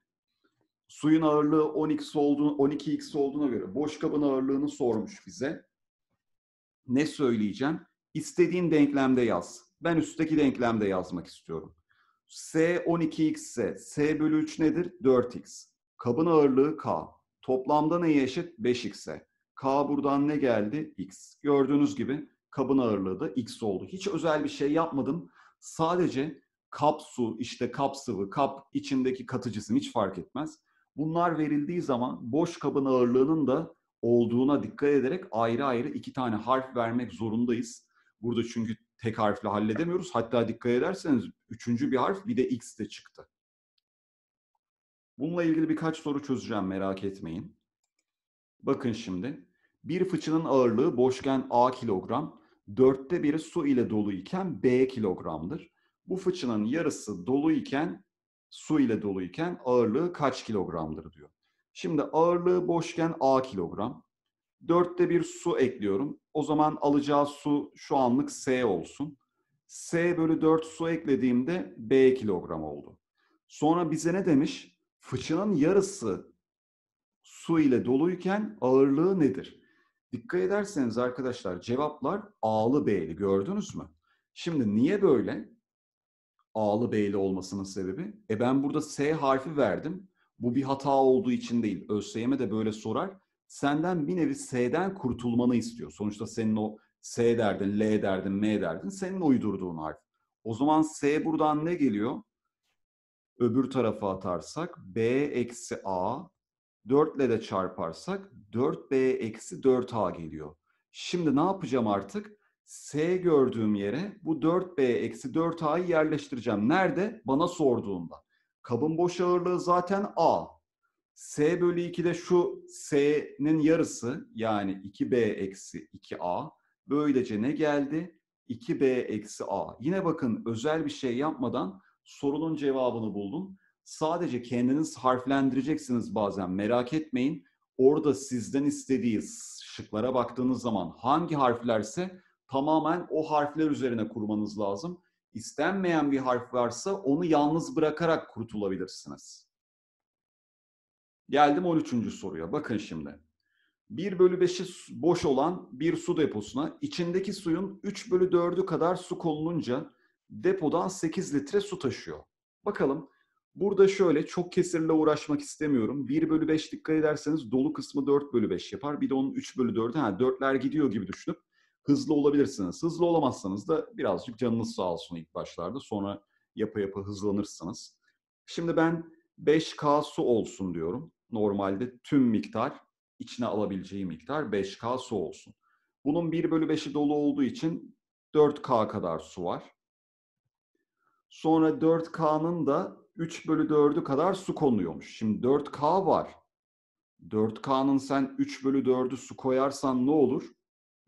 Speaker 1: Suyun ağırlığı 12x olduğunu, 12x olduğuna göre boş kabın ağırlığını sormuş bize. Ne söyleyeceğim? İstediğin denklemde yaz. Ben üstteki denklemde yazmak istiyorum. S 12x ise S bölü 3 nedir? 4x. Kabın ağırlığı K. Toplamda neye eşit? 5x'e. K buradan ne geldi? X. Gördüğünüz gibi kabın ağırlığı da X oldu. Hiç özel bir şey yapmadım. Sadece kap su, işte kap sıvı, kap içindeki katıcısın hiç fark etmez. Bunlar verildiği zaman boş kabın ağırlığının da olduğuna dikkat ederek ayrı ayrı iki tane harf vermek zorundayız. Burada çünkü tek harfle halledemiyoruz. Hatta dikkat ederseniz üçüncü bir harf bir de X de çıktı. Bununla ilgili birkaç soru çözeceğim merak etmeyin. Bakın şimdi bir fıçının ağırlığı boşken A kilogram, dörtte biri su ile dolu iken B kilogramdır. Bu fıçının yarısı dolu iken, su ile dolu iken ağırlığı kaç kilogramdır diyor. Şimdi ağırlığı boşken A kilogram. Dörtte bir su ekliyorum. O zaman alacağı su şu anlık S olsun. S bölü 4 su eklediğimde B kilogram oldu. Sonra bize ne demiş? Fıçının yarısı su ile doluyken ağırlığı nedir? Dikkat ederseniz arkadaşlar cevaplar A'lı B'li gördünüz mü? Şimdi niye böyle? A'lı B'li olmasının sebebi. E ben burada S harfi verdim. Bu bir hata olduğu için değil. ÖSYM de böyle sorar. Senden bir nevi S'den kurtulmanı istiyor. Sonuçta senin o S derdin, L derdin, M derdin senin uydurduğun harf. O zaman S buradan ne geliyor? Öbür tarafa atarsak B eksi A 4 ile de çarparsak 4b eksi 4a geliyor. Şimdi ne yapacağım artık? S gördüğüm yere bu 4b eksi 4a'yı yerleştireceğim. Nerede? Bana sorduğunda. Kabın boş ağırlığı zaten a. S bölü 2'de şu S'nin yarısı yani 2b eksi 2a. Böylece ne geldi? 2b eksi a. Yine bakın özel bir şey yapmadan sorunun cevabını buldum. Sadece kendiniz harflendireceksiniz bazen merak etmeyin. Orada sizden istediği şıklara baktığınız zaman hangi harflerse tamamen o harfler üzerine kurmanız lazım. İstenmeyen bir harf varsa onu yalnız bırakarak kurtulabilirsiniz. Geldim 13. soruya. Bakın şimdi. 1 bölü 5'i boş olan bir su deposuna içindeki suyun 3 bölü 4'ü kadar su konulunca depodan 8 litre su taşıyor. Bakalım Burada şöyle çok kesirle uğraşmak istemiyorum. 1 bölü 5 dikkat ederseniz dolu kısmı 4 bölü 5 yapar. Bir de onun 3 bölü 4'ü ha, 4'ler gidiyor gibi düşünüp hızlı olabilirsiniz. Hızlı olamazsanız da birazcık canınız sağ olsun ilk başlarda. Sonra yapa yapa hızlanırsınız. Şimdi ben 5K su olsun diyorum. Normalde tüm miktar içine alabileceği miktar 5K su olsun. Bunun 1 bölü 5'i dolu olduğu için 4K kadar su var. Sonra 4K'nın da 3 bölü 4'ü kadar su konuyormuş. Şimdi 4K var. 4K'nın sen 3 bölü 4'ü su koyarsan ne olur?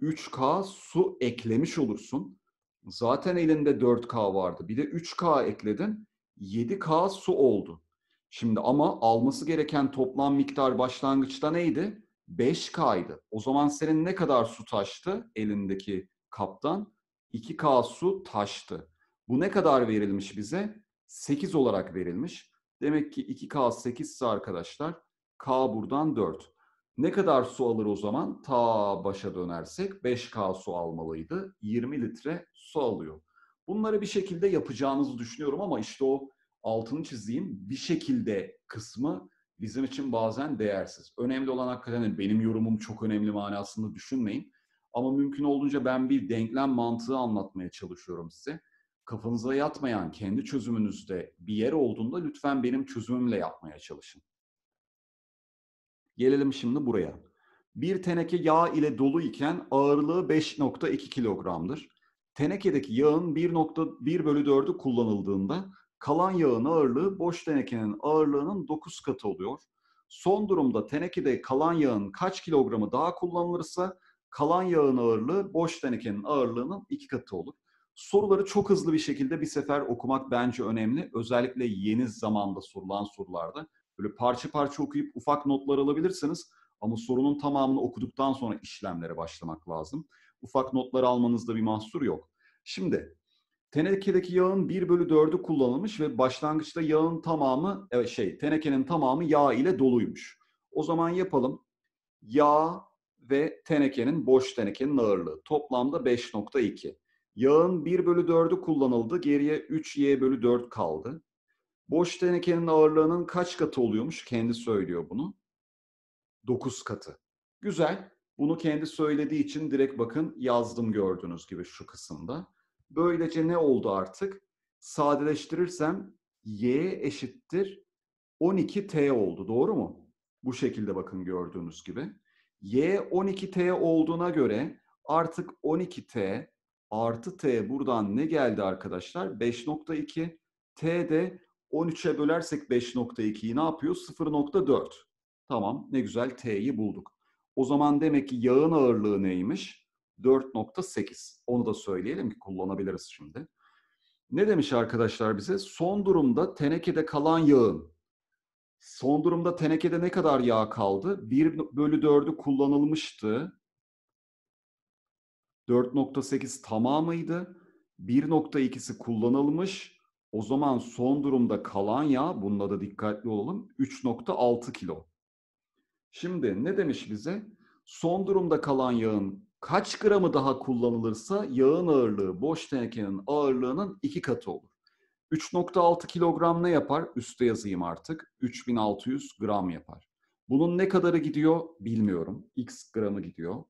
Speaker 1: 3K su eklemiş olursun. Zaten elinde 4K vardı. Bir de 3K ekledin. 7K su oldu. Şimdi ama alması gereken toplam miktar başlangıçta neydi? 5K'ydı. O zaman senin ne kadar su taştı elindeki kaptan? 2K su taştı. Bu ne kadar verilmiş bize? 8 olarak verilmiş. Demek ki 2K 8 ise arkadaşlar K buradan 4. Ne kadar su alır o zaman? Ta başa dönersek 5K su almalıydı. 20 litre su alıyor. Bunları bir şekilde yapacağınızı düşünüyorum ama işte o altını çizeyim bir şekilde kısmı bizim için bazen değersiz. Önemli olan hakikaten hani benim yorumum çok önemli manasında düşünmeyin. Ama mümkün olduğunca ben bir denklem mantığı anlatmaya çalışıyorum size kafanıza yatmayan kendi çözümünüzde bir yer olduğunda lütfen benim çözümümle yapmaya çalışın. Gelelim şimdi buraya. Bir teneke yağ ile dolu iken ağırlığı 5.2 kilogramdır. Tenekedeki yağın 1.1 bölü 4'ü kullanıldığında kalan yağın ağırlığı boş tenekenin ağırlığının 9 katı oluyor. Son durumda tenekede kalan yağın kaç kilogramı daha kullanılırsa kalan yağın ağırlığı boş tenekenin ağırlığının 2 katı olur. Soruları çok hızlı bir şekilde bir sefer okumak bence önemli. Özellikle yeni zamanda sorulan sorularda. Böyle parça parça okuyup ufak notlar alabilirsiniz. Ama sorunun tamamını okuduktan sonra işlemlere başlamak lazım. Ufak notlar almanızda bir mahsur yok. Şimdi tenekedeki yağın 1 bölü 4'ü kullanılmış ve başlangıçta yağın tamamı evet şey tenekenin tamamı yağ ile doluymuş. O zaman yapalım. Yağ ve tenekenin boş tenekenin ağırlığı toplamda 5.2. Yağın 1 bölü 4'ü kullanıldı. Geriye 3y bölü 4 kaldı. Boş tenekenin ağırlığının kaç katı oluyormuş? Kendi söylüyor bunu. 9 katı. Güzel. Bunu kendi söylediği için direkt bakın yazdım gördüğünüz gibi şu kısımda. Böylece ne oldu artık? Sadeleştirirsem y eşittir 12t oldu. Doğru mu? Bu şekilde bakın gördüğünüz gibi. y 12t olduğuna göre artık 12t artı t buradan ne geldi arkadaşlar? 5.2. t de 13'e bölersek 5.2'yi ne yapıyor? 0.4. Tamam ne güzel t'yi bulduk. O zaman demek ki yağın ağırlığı neymiş? 4.8. Onu da söyleyelim ki kullanabiliriz şimdi. Ne demiş arkadaşlar bize? Son durumda tenekede kalan yağın. Son durumda tenekede ne kadar yağ kaldı? 1 bölü 4'ü kullanılmıştı. 4.8 tamamıydı. 1.2'si kullanılmış. O zaman son durumda kalan yağ, bununla da dikkatli olalım, 3.6 kilo. Şimdi ne demiş bize? Son durumda kalan yağın kaç gramı daha kullanılırsa yağın ağırlığı boş tenekenin ağırlığının iki katı olur. 3.6 kilogram ne yapar? Üste yazayım artık. 3600 gram yapar. Bunun ne kadarı gidiyor bilmiyorum. X gramı gidiyor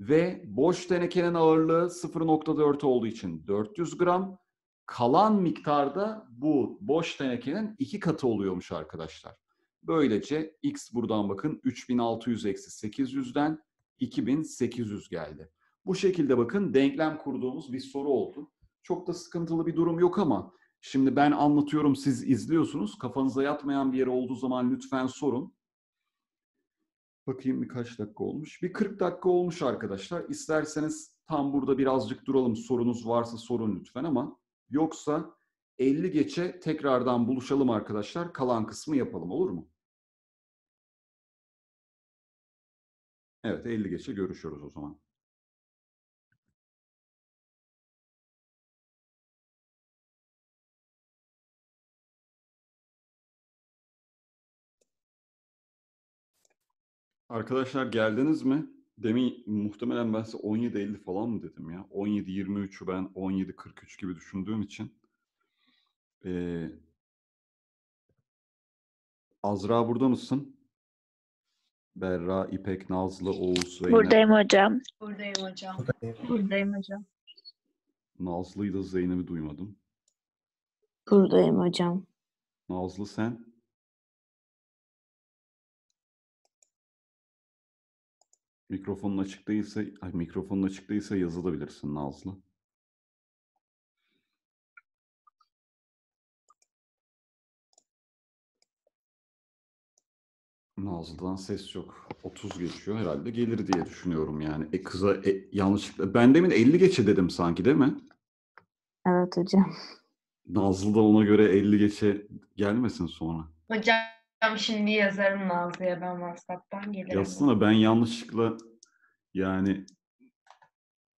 Speaker 1: ve boş tenekenin ağırlığı 0.4 olduğu için 400 gram. Kalan miktarda bu boş tenekenin iki katı oluyormuş arkadaşlar. Böylece x buradan bakın 3600 eksi 800'den 2800 geldi. Bu şekilde bakın denklem kurduğumuz bir soru oldu. Çok da sıkıntılı bir durum yok ama şimdi ben anlatıyorum siz izliyorsunuz. Kafanıza yatmayan bir yere olduğu zaman lütfen sorun. Bakayım birkaç dakika olmuş. Bir 40 dakika olmuş arkadaşlar. İsterseniz tam burada birazcık duralım. Sorunuz varsa sorun lütfen ama yoksa 50 geçe tekrardan buluşalım arkadaşlar. Kalan kısmı yapalım olur mu? Evet 50 geçe görüşüyoruz o zaman. Arkadaşlar geldiniz mi? Demin muhtemelen ben size 17.50 falan mı dedim ya? 17.23'ü ben 17.43 gibi düşündüğüm için. Ee, Azra burada mısın? Berra, İpek, Nazlı, Oğuz Zeynep. Buradayım
Speaker 2: hocam. Buradayım hocam. Buradayım hocam.
Speaker 1: Nazlı'yı da Zeynep'i duymadım. Buradayım hocam. Nazlı sen?
Speaker 2: Mikrofonun açık değilse, ay, mikrofonun açık değilse yazılabilirsin Nazlı.
Speaker 1: Nazlı'dan ses yok. 30 geçiyor herhalde gelir diye düşünüyorum yani. E kıza e, yanlışlıkla. Ben demin 50 geçe dedim sanki değil mi? Evet hocam. Nazlı da ona göre 50 geçe gelmesin sonra.
Speaker 2: Hocam Tamam şimdi yazarım Nazlı'ya ben WhatsApp'tan gelirim. Yazsana
Speaker 1: ben yanlışlıkla yani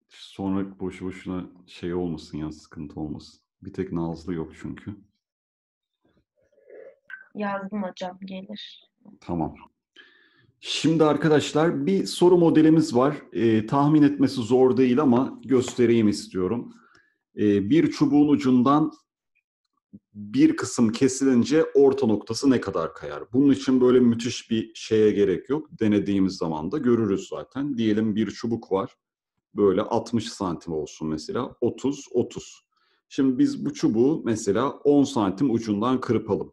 Speaker 1: sonra boşu boşuna şey olmasın ya sıkıntı olmasın. Bir tek Nazlı yok çünkü.
Speaker 2: Yazdım hocam gelir.
Speaker 1: Tamam. Şimdi arkadaşlar bir soru modelimiz var. Ee, tahmin etmesi zor değil ama göstereyim istiyorum. Ee, bir çubuğun ucundan bir kısım kesilince orta noktası ne kadar kayar? Bunun için böyle müthiş bir şeye gerek yok. Denediğimiz zaman da görürüz zaten. Diyelim bir çubuk var. Böyle 60 santim olsun mesela. 30, 30. Şimdi biz bu çubuğu mesela 10 santim ucundan kırpalım.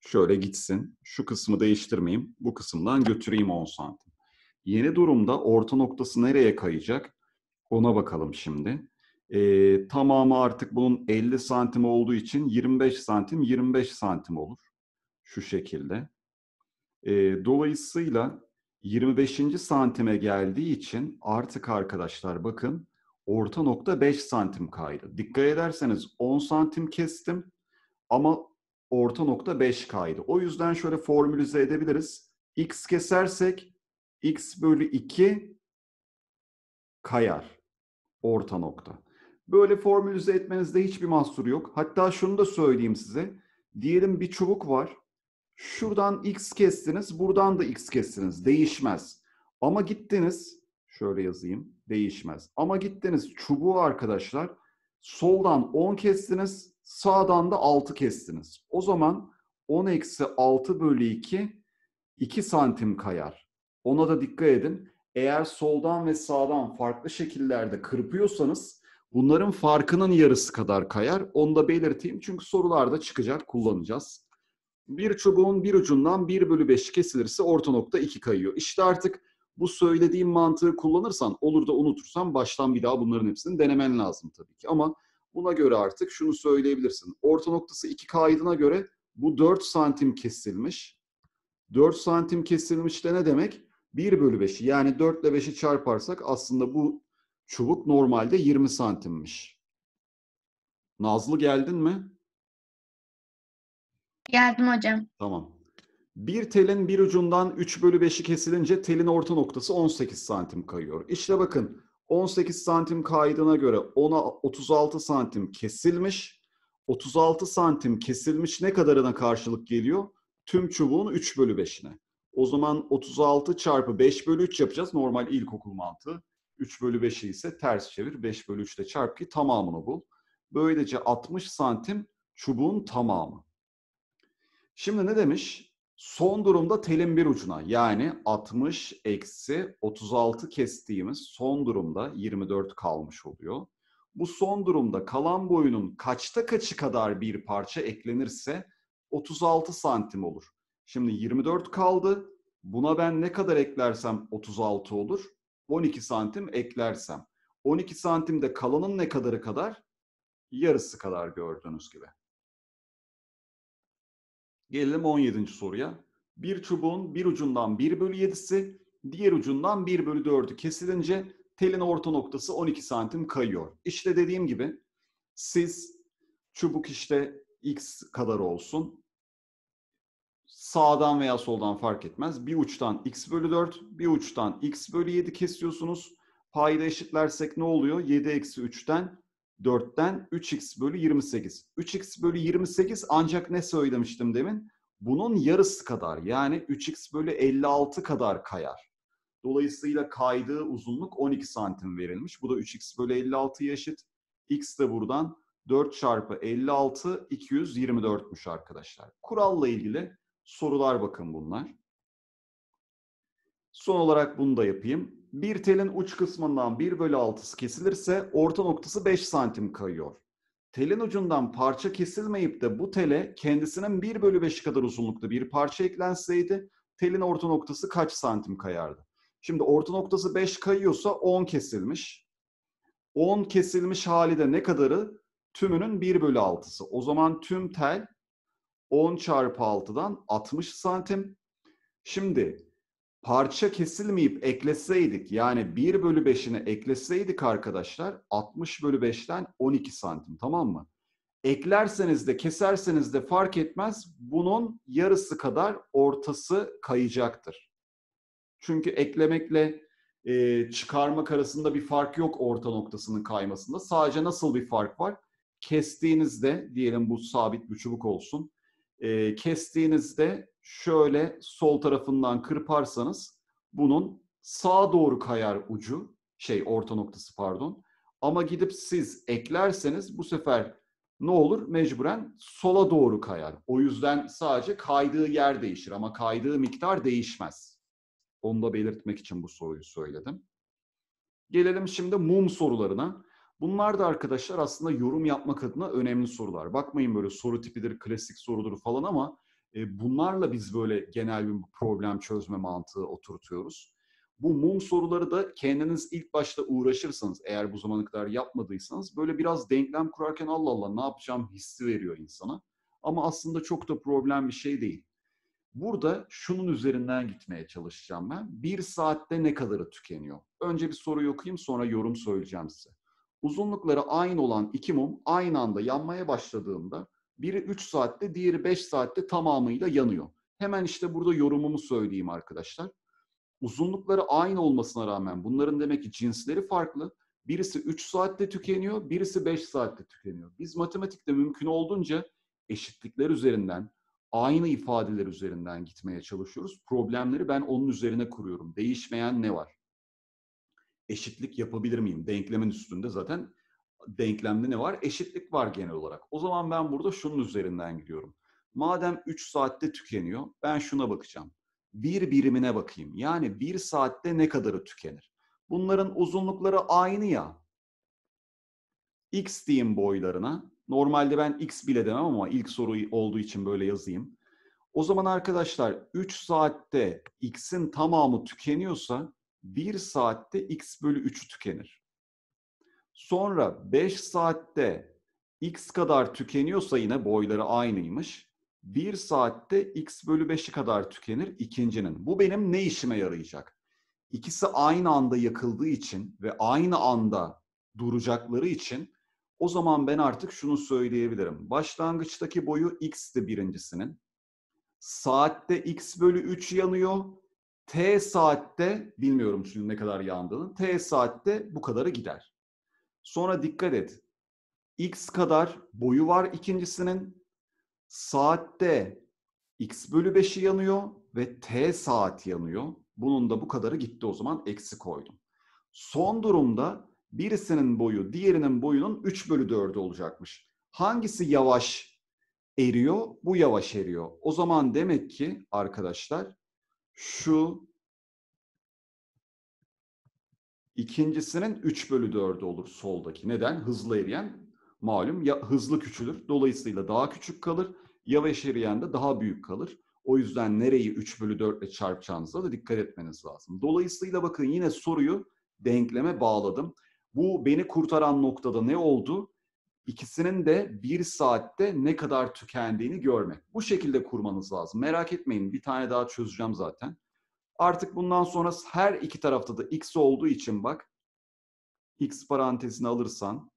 Speaker 1: Şöyle gitsin. Şu kısmı değiştirmeyeyim. Bu kısımdan götüreyim 10 santim. Yeni durumda orta noktası nereye kayacak? Ona bakalım şimdi. E, tamamı artık bunun 50 santim olduğu için 25 santim 25 santim olur. Şu şekilde. E, dolayısıyla 25. santime geldiği için artık arkadaşlar bakın orta nokta 5 santim kaydı. Dikkat ederseniz 10 santim kestim ama orta nokta 5 kaydı. O yüzden şöyle formülize edebiliriz. X kesersek x bölü 2 kayar orta nokta. Böyle formülize etmenizde hiçbir mahsur yok. Hatta şunu da söyleyeyim size. Diyelim bir çubuk var. Şuradan x kestiniz, buradan da x kestiniz. Değişmez. Ama gittiniz, şöyle yazayım, değişmez. Ama gittiniz çubuğu arkadaşlar, soldan 10 kestiniz, sağdan da 6 kestiniz. O zaman 10 eksi 6 bölü 2, 2 santim kayar. Ona da dikkat edin. Eğer soldan ve sağdan farklı şekillerde kırpıyorsanız Bunların farkının yarısı kadar kayar. Onu da belirteyim çünkü sorularda çıkacak, kullanacağız. Bir çubuğun bir ucundan 1 bölü 5 kesilirse orta nokta 2 kayıyor. İşte artık bu söylediğim mantığı kullanırsan olur da unutursan baştan bir daha bunların hepsini denemen lazım tabii ki. Ama buna göre artık şunu söyleyebilirsin. Orta noktası 2 kaydına göre bu 4 santim kesilmiş. 4 santim kesilmiş de ne demek? 1 bölü 5'i yani 4 ile 5'i çarparsak aslında bu Çubuk normalde 20 santimmiş. Nazlı geldin mi?
Speaker 2: Geldim hocam.
Speaker 1: Tamam. Bir telin bir ucundan 3 bölü 5'i kesilince telin orta noktası 18 santim kayıyor. İşte bakın 18 santim kaydına göre 10'a 36 santim kesilmiş. 36 santim kesilmiş ne kadarına karşılık geliyor? Tüm çubuğun 3 bölü 5'ine. O zaman 36 çarpı 5 bölü 3 yapacağız. Normal ilkokul mantığı. 3 bölü 5'i ise ters çevir. 5 bölü 3 ile çarp ki tamamını bul. Böylece 60 santim çubuğun tamamı. Şimdi ne demiş? Son durumda telin bir ucuna yani 60 eksi 36 kestiğimiz son durumda 24 kalmış oluyor. Bu son durumda kalan boyunun kaçta kaçı kadar bir parça eklenirse 36 santim olur. Şimdi 24 kaldı. Buna ben ne kadar eklersem 36 olur. 12 santim eklersem. 12 santimde kalanın ne kadarı kadar? Yarısı kadar gördüğünüz gibi. Gelelim 17. soruya. Bir çubuğun bir ucundan 1 bölü 7'si, diğer ucundan 1 bölü 4'ü kesilince telin orta noktası 12 santim kayıyor. İşte dediğim gibi siz çubuk işte x kadar olsun, sağdan veya soldan fark etmez. Bir uçtan x bölü 4, bir uçtan x bölü 7 kesiyorsunuz. Payda eşitlersek ne oluyor? 7 eksi 3'ten 4'ten 3x bölü 28. 3x bölü 28 ancak ne söylemiştim demin? Bunun yarısı kadar yani 3x bölü 56 kadar kayar. Dolayısıyla kaydığı uzunluk 12 santim verilmiş. Bu da 3x bölü 56 eşit. x de buradan 4 çarpı 56 224'müş arkadaşlar. Kuralla ilgili sorular bakın bunlar. Son olarak bunu da yapayım. Bir telin uç kısmından 1 bölü 6'sı kesilirse orta noktası 5 santim kayıyor. Telin ucundan parça kesilmeyip de bu tele kendisinin 1 bölü 5'i kadar uzunlukta bir parça eklenseydi telin orta noktası kaç santim kayardı? Şimdi orta noktası 5 kayıyorsa 10 kesilmiş. 10 kesilmiş hali de ne kadarı? Tümünün 1 bölü 6'sı. O zaman tüm tel 10 çarpı 6'dan 60 santim. Şimdi parça kesilmeyip ekleseydik yani 1 bölü 5'ini ekleseydik arkadaşlar 60 bölü 5'ten 12 santim tamam mı? Eklerseniz de keserseniz de fark etmez bunun yarısı kadar ortası kayacaktır. Çünkü eklemekle e, çıkarmak arasında bir fark yok orta noktasının kaymasında. Sadece nasıl bir fark var? Kestiğinizde diyelim bu sabit bir çubuk olsun e, kestiğinizde şöyle sol tarafından kırparsanız bunun sağ doğru kayar ucu, şey orta noktası pardon. Ama gidip siz eklerseniz bu sefer ne olur? Mecburen sola doğru kayar. O yüzden sadece kaydığı yer değişir ama kaydığı miktar değişmez. Onu da belirtmek için bu soruyu söyledim. Gelelim şimdi mum sorularına. Bunlar da arkadaşlar aslında yorum yapmak adına önemli sorular. Bakmayın böyle soru tipidir, klasik sorudur falan ama e, bunlarla biz böyle genel bir problem çözme mantığı oturtuyoruz. Bu mum soruları da kendiniz ilk başta uğraşırsanız, eğer bu zamana kadar yapmadıysanız böyle biraz denklem kurarken Allah Allah ne yapacağım hissi veriyor insana. Ama aslında çok da problem bir şey değil. Burada şunun üzerinden gitmeye çalışacağım ben. Bir saatte ne kadarı tükeniyor? Önce bir soruyu okuyayım sonra yorum söyleyeceğim size uzunlukları aynı olan iki mum aynı anda yanmaya başladığında biri 3 saatte diğeri 5 saatte tamamıyla yanıyor. Hemen işte burada yorumumu söyleyeyim arkadaşlar. Uzunlukları aynı olmasına rağmen bunların demek ki cinsleri farklı. Birisi 3 saatte tükeniyor, birisi 5 saatte tükeniyor. Biz matematikte mümkün olduğunca eşitlikler üzerinden, aynı ifadeler üzerinden gitmeye çalışıyoruz. Problemleri ben onun üzerine kuruyorum. Değişmeyen ne var? eşitlik yapabilir miyim? Denklemin üstünde zaten denklemde ne var? Eşitlik var genel olarak. O zaman ben burada şunun üzerinden gidiyorum. Madem 3 saatte tükeniyor, ben şuna bakacağım. Bir birimine bakayım. Yani bir saatte ne kadarı tükenir? Bunların uzunlukları aynı ya. X diyeyim boylarına. Normalde ben X bile demem ama ilk soru olduğu için böyle yazayım. O zaman arkadaşlar 3 saatte X'in tamamı tükeniyorsa 1 saatte x bölü 3'ü tükenir. Sonra 5 saatte x kadar tükeniyorsa yine boyları aynıymış. 1 saatte x bölü 5'i kadar tükenir ikincinin. Bu benim ne işime yarayacak? İkisi aynı anda yakıldığı için ve aynı anda duracakları için o zaman ben artık şunu söyleyebilirim. Başlangıçtaki boyu x'ti birincisinin. Saatte x bölü 3 yanıyor. T saatte bilmiyorum çünkü ne kadar yandığını, T saatte bu kadarı gider. Sonra dikkat et. X kadar boyu var ikincisinin. Saatte X bölü 5'i yanıyor ve T saat yanıyor. Bunun da bu kadarı gitti o zaman eksi koydum. Son durumda birisinin boyu diğerinin boyunun 3 bölü 4'ü olacakmış. Hangisi yavaş eriyor? Bu yavaş eriyor. O zaman demek ki arkadaşlar şu ikincisinin 3 bölü 4'ü olur soldaki. Neden? Hızlı eriyen malum ya hızlı küçülür. Dolayısıyla daha küçük kalır. Yavaş eriyen de daha büyük kalır. O yüzden nereyi 3 bölü 4 ile çarpacağınıza da dikkat etmeniz lazım. Dolayısıyla bakın yine soruyu denkleme bağladım. Bu beni kurtaran noktada ne oldu? ikisinin de bir saatte ne kadar tükendiğini görmek. Bu şekilde kurmanız lazım. Merak etmeyin bir tane daha çözeceğim zaten. Artık bundan sonra her iki tarafta da x olduğu için bak x parantezini alırsan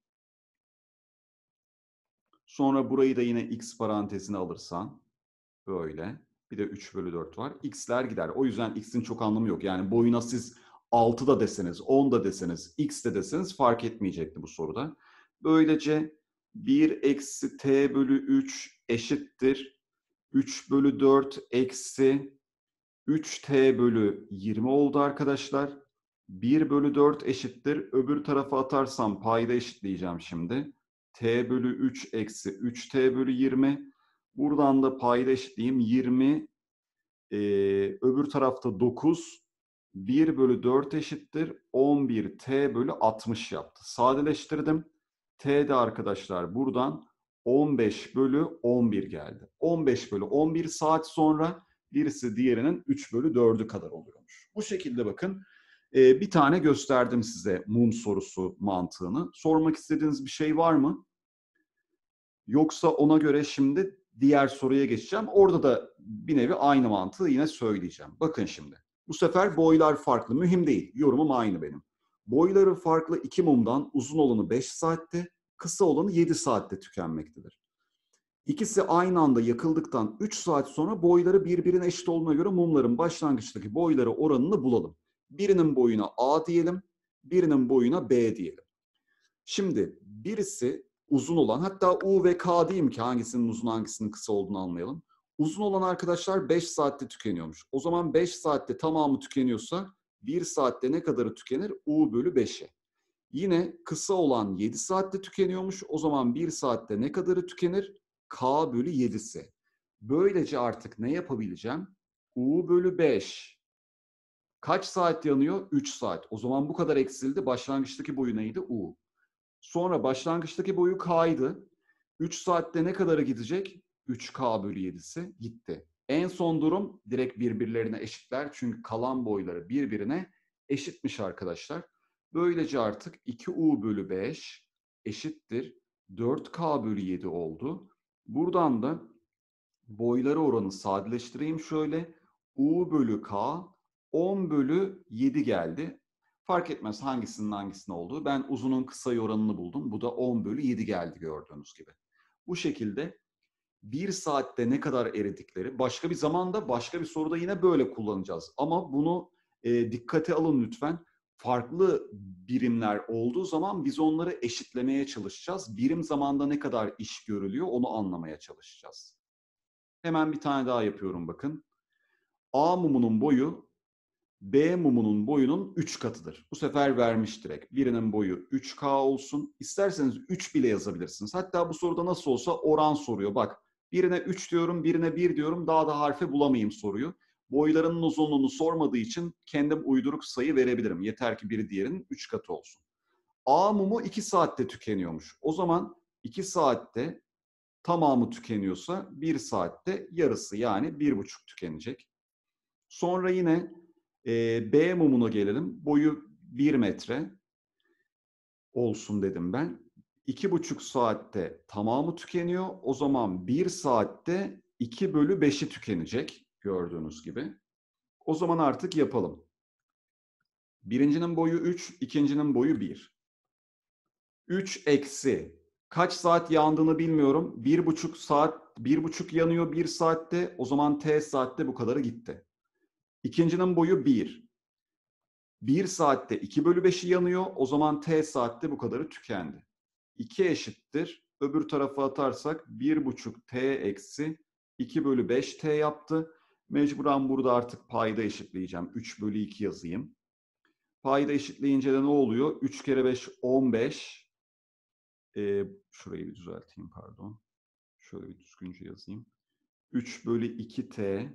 Speaker 1: sonra burayı da yine x parantezini alırsan böyle bir de 3 bölü 4 var. X'ler gider. O yüzden x'in çok anlamı yok. Yani boyuna siz 6 da deseniz, 10 da deseniz, x de deseniz fark etmeyecekti bu soruda. Böylece 1 eksi t bölü 3 eşittir. 3 bölü 4 eksi 3t bölü 20 oldu arkadaşlar. 1 bölü 4 eşittir. Öbür tarafa atarsam payda eşitleyeceğim şimdi. t bölü 3 eksi 3t bölü 20. Buradan da payda eşitleyeyim. 20 e, öbür tarafta 9. 1 bölü 4 eşittir. 11t bölü 60 yaptı. Sadeleştirdim. T'de arkadaşlar buradan 15 bölü 11 geldi. 15 bölü 11 saat sonra birisi diğerinin 3 bölü 4'ü kadar oluyormuş. Bu şekilde bakın e, bir tane gösterdim size mum sorusu mantığını. Sormak istediğiniz bir şey var mı? Yoksa ona göre şimdi diğer soruya geçeceğim. Orada da bir nevi aynı mantığı yine söyleyeceğim. Bakın şimdi. Bu sefer boylar farklı. Mühim değil. Yorumum aynı benim. Boyları farklı iki mumdan uzun olanı 5 saatte, kısa olanı 7 saatte tükenmektedir. İkisi aynı anda yakıldıktan 3 saat sonra boyları birbirine eşit olduğuna göre mumların başlangıçtaki boyları oranını bulalım. Birinin boyuna A diyelim, birinin boyuna B diyelim. Şimdi birisi uzun olan hatta U ve K diyeyim ki hangisinin uzun hangisinin kısa olduğunu anlayalım. Uzun olan arkadaşlar 5 saatte tükeniyormuş. O zaman 5 saatte tamamı tükeniyorsa 1 saatte ne kadarı tükenir? U bölü 5'e. Yine kısa olan 7 saatte tükeniyormuş. O zaman 1 saatte ne kadarı tükenir? K bölü 7'si. Böylece artık ne yapabileceğim? U bölü 5. Kaç saat yanıyor? 3 saat. O zaman bu kadar eksildi. Başlangıçtaki boyu neydi? U. Sonra başlangıçtaki boyu K'ydı. 3 saatte ne kadara gidecek? 3K bölü 7'si gitti. En son durum direkt birbirlerine eşitler. Çünkü kalan boyları birbirine eşitmiş arkadaşlar. Böylece artık 2u bölü 5 eşittir. 4k bölü 7 oldu. Buradan da boyları oranı sadeleştireyim şöyle. u bölü k 10 bölü 7 geldi. Fark etmez hangisinin hangisinin olduğu. Ben uzunun kısa oranını buldum. Bu da 10 bölü 7 geldi gördüğünüz gibi. Bu şekilde bir saatte ne kadar eridikleri başka bir zamanda başka bir soruda yine böyle kullanacağız. Ama bunu e, dikkate alın lütfen. Farklı birimler olduğu zaman biz onları eşitlemeye çalışacağız. Birim zamanda ne kadar iş görülüyor onu anlamaya çalışacağız. Hemen bir tane daha yapıyorum bakın. A mumunun boyu B mumunun boyunun 3 katıdır. Bu sefer vermiş direkt. Birinin boyu 3K olsun. İsterseniz 3 bile yazabilirsiniz. Hatta bu soruda nasıl olsa oran soruyor. Bak Birine 3 diyorum, birine 1 diyorum. Daha da harfi bulamayayım soruyu. Boylarının uzunluğunu sormadığı için kendim uyduruk sayı verebilirim. Yeter ki biri diğerinin 3 katı olsun. A mumu 2 saatte tükeniyormuş. O zaman 2 saatte tamamı tükeniyorsa 1 saatte yarısı yani 1,5 tükenecek. Sonra yine e, B mumuna gelelim. Boyu 1 metre olsun dedim ben iki buçuk saatte tamamı tükeniyor. O zaman bir saatte iki bölü beşi tükenecek gördüğünüz gibi. O zaman artık yapalım. Birincinin boyu 3, ikincinin boyu 1. 3 eksi kaç saat yandığını bilmiyorum. 1,5 saat, 1,5 yanıyor 1 saatte. O zaman T saatte bu kadarı gitti. İkincinin boyu 1. 1 saatte 2 bölü 5'i yanıyor. O zaman T saatte bu kadarı tükendi. 2 eşittir. Öbür tarafa atarsak 1,5t eksi 2 bölü 5t yaptı. Mecburen burada artık payda eşitleyeceğim. 3 bölü 2 yazayım. Payda eşitleyince de ne oluyor? 3 kere 5 15. Ee, şurayı bir düzelteyim pardon. Şöyle bir düzgünce yazayım. 3 bölü 2t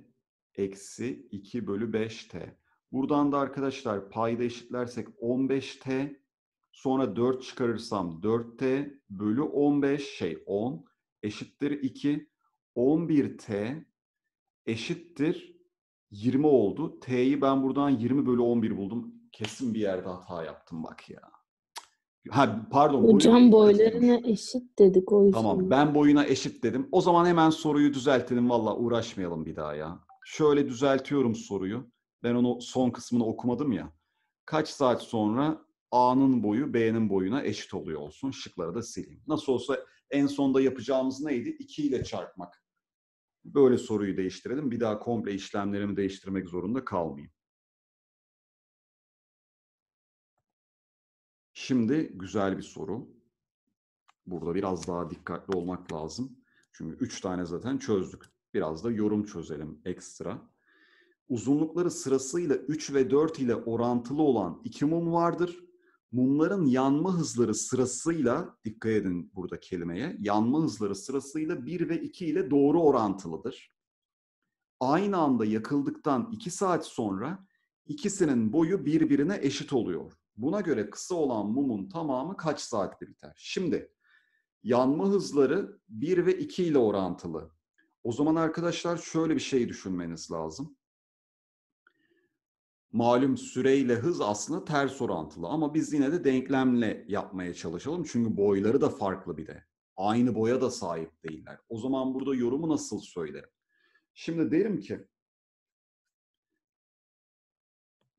Speaker 1: eksi 2 bölü 5t. Buradan da arkadaşlar payda eşitlersek 15t Sonra 4 çıkarırsam 4t bölü 15 şey 10 eşittir 2. 11t eşittir 20 oldu. T'yi ben buradan 20 bölü 11 buldum. Kesin bir yerde hata yaptım bak ya. Ha pardon. Hocam boylarına
Speaker 2: eşit dedik o yüzden. Tamam ben
Speaker 1: boyuna eşit dedim. O zaman hemen soruyu düzeltelim. Valla uğraşmayalım bir daha ya. Şöyle düzeltiyorum soruyu. Ben onu son kısmını okumadım ya. Kaç saat sonra A'nın boyu B'nin boyuna eşit oluyor olsun. Şıkları da sileyim. Nasıl olsa en sonda yapacağımız neydi? 2 ile çarpmak. Böyle soruyu değiştirelim. Bir daha komple işlemlerimi değiştirmek zorunda kalmayayım. Şimdi güzel bir soru. Burada biraz daha dikkatli olmak lazım. Çünkü 3 tane zaten çözdük. Biraz da yorum çözelim ekstra. Uzunlukları sırasıyla 3 ve 4 ile orantılı olan 2 mum vardır mumların yanma hızları sırasıyla, dikkat edin burada kelimeye, yanma hızları sırasıyla 1 ve 2 ile doğru orantılıdır. Aynı anda yakıldıktan 2 saat sonra ikisinin boyu birbirine eşit oluyor. Buna göre kısa olan mumun tamamı kaç saatte biter? Şimdi yanma hızları 1 ve 2 ile orantılı. O zaman arkadaşlar şöyle bir şey düşünmeniz lazım malum süreyle hız aslında ters orantılı ama biz yine de denklemle yapmaya çalışalım. Çünkü boyları da farklı bir de. Aynı boya da sahip değiller. O zaman burada yorumu nasıl söylerim? Şimdi derim ki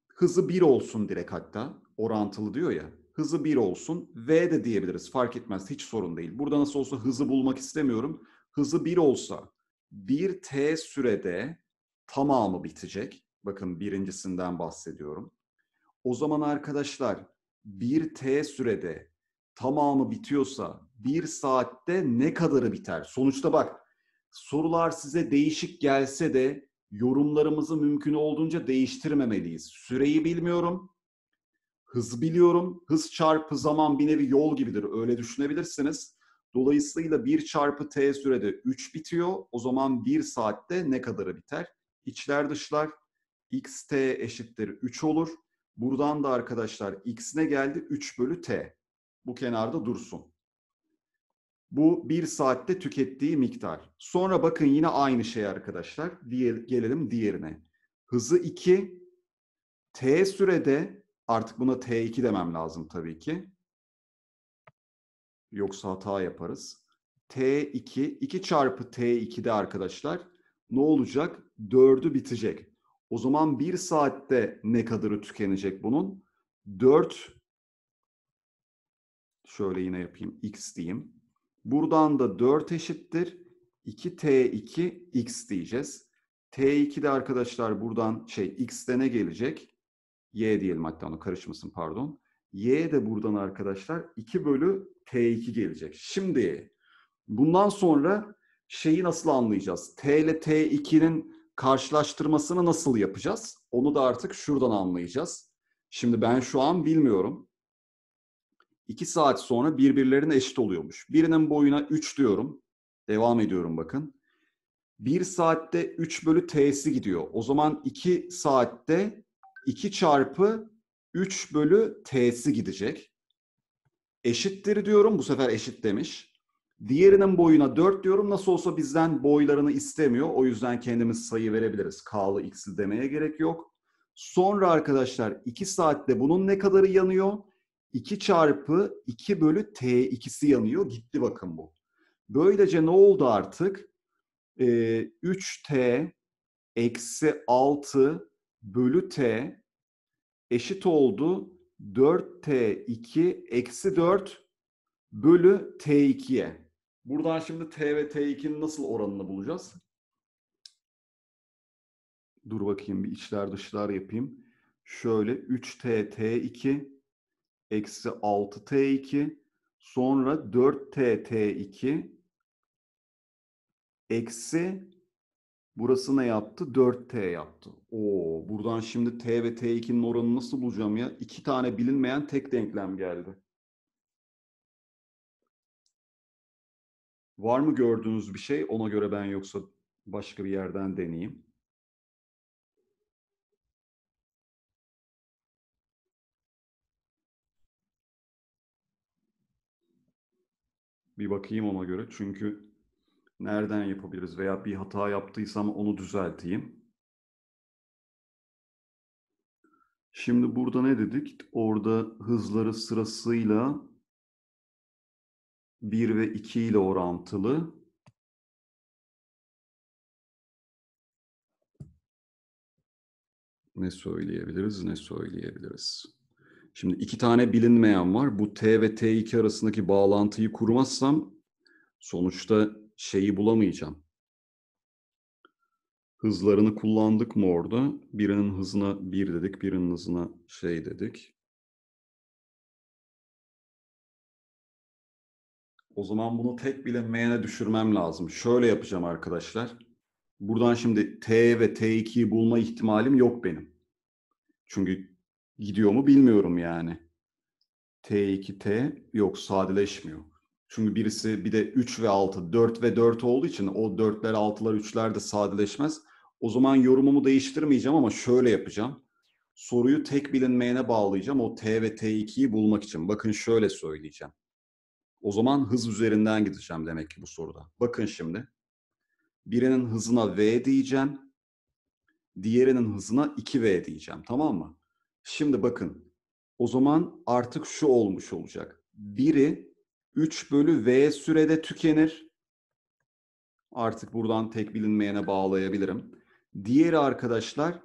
Speaker 1: hızı 1 olsun direkt hatta orantılı diyor ya. Hızı 1 olsun. V de diyebiliriz. Fark etmez. Hiç sorun değil. Burada nasıl olsa hızı bulmak istemiyorum. Hızı 1 olsa 1T sürede tamamı bitecek Bakın birincisinden bahsediyorum. O zaman arkadaşlar bir t sürede tamamı bitiyorsa bir saatte ne kadarı biter? Sonuçta bak sorular size değişik gelse de yorumlarımızı mümkün olduğunca değiştirmemeliyiz. Süreyi bilmiyorum, hız biliyorum. Hız çarpı zaman bir nevi yol gibidir. Öyle düşünebilirsiniz. Dolayısıyla 1 çarpı t sürede 3 bitiyor. O zaman 1 saatte ne kadarı biter? İçler dışlar xt eşittir 3 olur. Buradan da arkadaşlar x ne geldi? 3 bölü t. Bu kenarda dursun. Bu bir saatte tükettiği miktar. Sonra bakın yine aynı şey arkadaşlar. Diğer, gelelim diğerine. Hızı 2, t sürede artık buna t2 demem lazım tabii ki. Yoksa hata yaparız. t2, 2 çarpı t2'de arkadaşlar ne olacak? 4'ü bitecek. O zaman bir saatte ne kadarı tükenecek bunun? 4 şöyle yine yapayım x diyeyim. Buradan da 4 eşittir 2t2 x diyeceğiz. t2 de arkadaşlar buradan şey x'te ne gelecek? y diyelim hatta onu karışmasın pardon. y de buradan arkadaşlar 2 bölü t2 gelecek. Şimdi bundan sonra şeyi nasıl anlayacağız? t ile t2'nin karşılaştırmasını nasıl yapacağız? Onu da artık şuradan anlayacağız. Şimdi ben şu an bilmiyorum. İki saat sonra birbirlerine eşit oluyormuş. Birinin boyuna 3 diyorum. Devam ediyorum bakın. Bir saatte 3 bölü t'si gidiyor. O zaman iki saatte 2 çarpı 3 bölü t'si gidecek. Eşittir diyorum. Bu sefer eşit demiş. Diğerinin boyuna 4 diyorum. Nasıl olsa bizden boylarını istemiyor. O yüzden kendimiz sayı verebiliriz. K'lı X'li demeye gerek yok. Sonra arkadaşlar 2 saatte bunun ne kadarı yanıyor? 2 çarpı 2 bölü T2'si yanıyor. Gitti bakın bu. Böylece ne oldu artık? Ee, 3T eksi 6 bölü T eşit oldu 4T2 eksi 4 bölü T2'ye. Buradan şimdi T ve T2'nin nasıl oranını bulacağız? Dur bakayım bir içler dışlar yapayım. Şöyle 3T T2 eksi 6T2 sonra 4T T2 eksi burası ne yaptı? 4T yaptı. Oo buradan şimdi T ve T2'nin oranını nasıl bulacağım ya? İki tane bilinmeyen tek denklem geldi. Var mı gördüğünüz bir şey?
Speaker 2: Ona göre ben yoksa başka bir yerden deneyeyim.
Speaker 1: Bir bakayım ona göre. Çünkü nereden yapabiliriz veya bir hata yaptıysam onu düzelteyim. Şimdi burada ne dedik? Orada hızları sırasıyla 1 ve 2 ile orantılı ne söyleyebiliriz ne söyleyebiliriz. Şimdi iki tane bilinmeyen var. Bu T ve T2 arasındaki bağlantıyı kurmazsam sonuçta şeyi bulamayacağım. Hızlarını kullandık mı orada? Birinin hızına bir dedik, birinin hızına şey dedik. O zaman bunu tek bilinmeyene düşürmem lazım. Şöyle yapacağım arkadaşlar. Buradan şimdi T ve T2'yi bulma ihtimalim yok benim. Çünkü gidiyor mu bilmiyorum yani. T2T yok sadeleşmiyor. Çünkü birisi bir de 3 ve 6, 4 ve 4 olduğu için o 4'ler, 6'lar, 3'ler de sadeleşmez. O zaman yorumumu değiştirmeyeceğim ama şöyle yapacağım. Soruyu tek bilinmeyene bağlayacağım o T ve T2'yi bulmak için. Bakın şöyle söyleyeceğim. O zaman hız üzerinden gideceğim demek ki bu soruda. Bakın şimdi. Birinin hızına v diyeceğim. Diğerinin hızına 2v diyeceğim. Tamam mı? Şimdi bakın. O zaman artık şu olmuş olacak. Biri 3 bölü v sürede tükenir. Artık buradan tek bilinmeyene bağlayabilirim. Diğeri arkadaşlar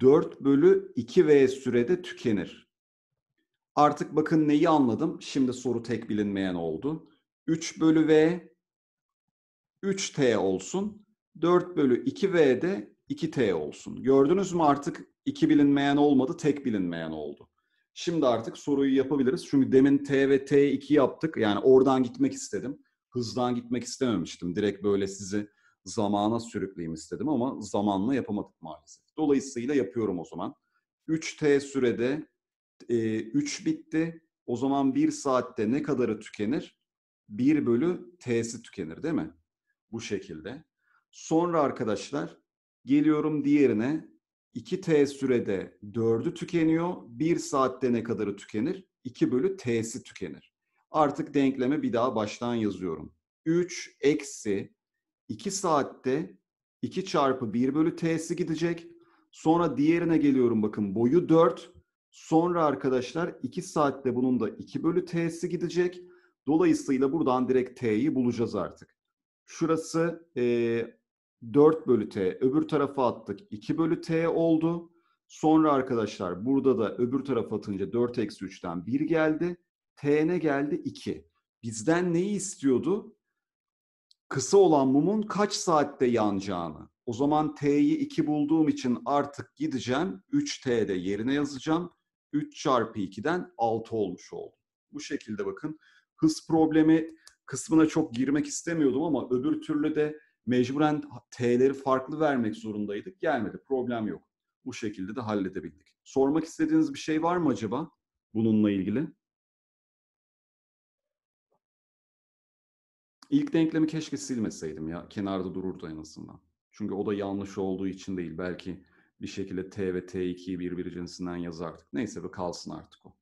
Speaker 1: 4 bölü 2v sürede tükenir. Artık bakın neyi anladım. Şimdi soru tek bilinmeyen oldu. 3 bölü V 3T olsun. 4 bölü 2V de 2T olsun. Gördünüz mü artık 2 bilinmeyen olmadı, tek bilinmeyen oldu. Şimdi artık soruyu yapabiliriz. Çünkü demin T ve T2 yaptık. Yani oradan gitmek istedim. Hızdan gitmek istememiştim. Direkt böyle sizi zamana sürükleyeyim istedim ama zamanla yapamadık maalesef. Dolayısıyla yapıyorum o zaman. 3T sürede e, 3 bitti. O zaman 1 saatte ne kadarı tükenir? 1 bölü t'si tükenir değil mi? Bu şekilde. Sonra arkadaşlar geliyorum diğerine 2t sürede 4'ü tükeniyor. 1 saatte ne kadarı tükenir? 2 bölü t'si tükenir. Artık denkleme bir daha baştan yazıyorum. 3 eksi 2 saatte 2 çarpı 1 bölü t'si gidecek. Sonra diğerine geliyorum bakın boyu 4. Sonra arkadaşlar 2 saatte bunun da 2 bölü t'si gidecek. Dolayısıyla buradan direkt t'yi bulacağız artık. Şurası e, 4 bölü t. Öbür tarafa attık 2 bölü t oldu. Sonra arkadaşlar burada da öbür tarafa atınca 4 eksi 3'ten 1 geldi. t ne geldi? 2. Bizden neyi istiyordu? Kısa olan mumun kaç saatte yanacağını. O zaman t'yi 2 bulduğum için artık gideceğim. 3t'de yerine yazacağım. 3 çarpı 2'den 6 olmuş oldu. Bu şekilde bakın hız problemi kısmına çok girmek istemiyordum ama öbür türlü de mecburen T'leri farklı vermek zorundaydık. Gelmedi problem yok. Bu şekilde de halledebildik. Sormak istediğiniz bir şey var mı acaba bununla ilgili? İlk denklemi keşke silmeseydim ya. Kenarda dururdu en azından. Çünkü o da yanlış olduğu için değil. Belki bir şekilde T ve T2'yi birbiri cinsinden yazardık. Neyse bu kalsın artık o.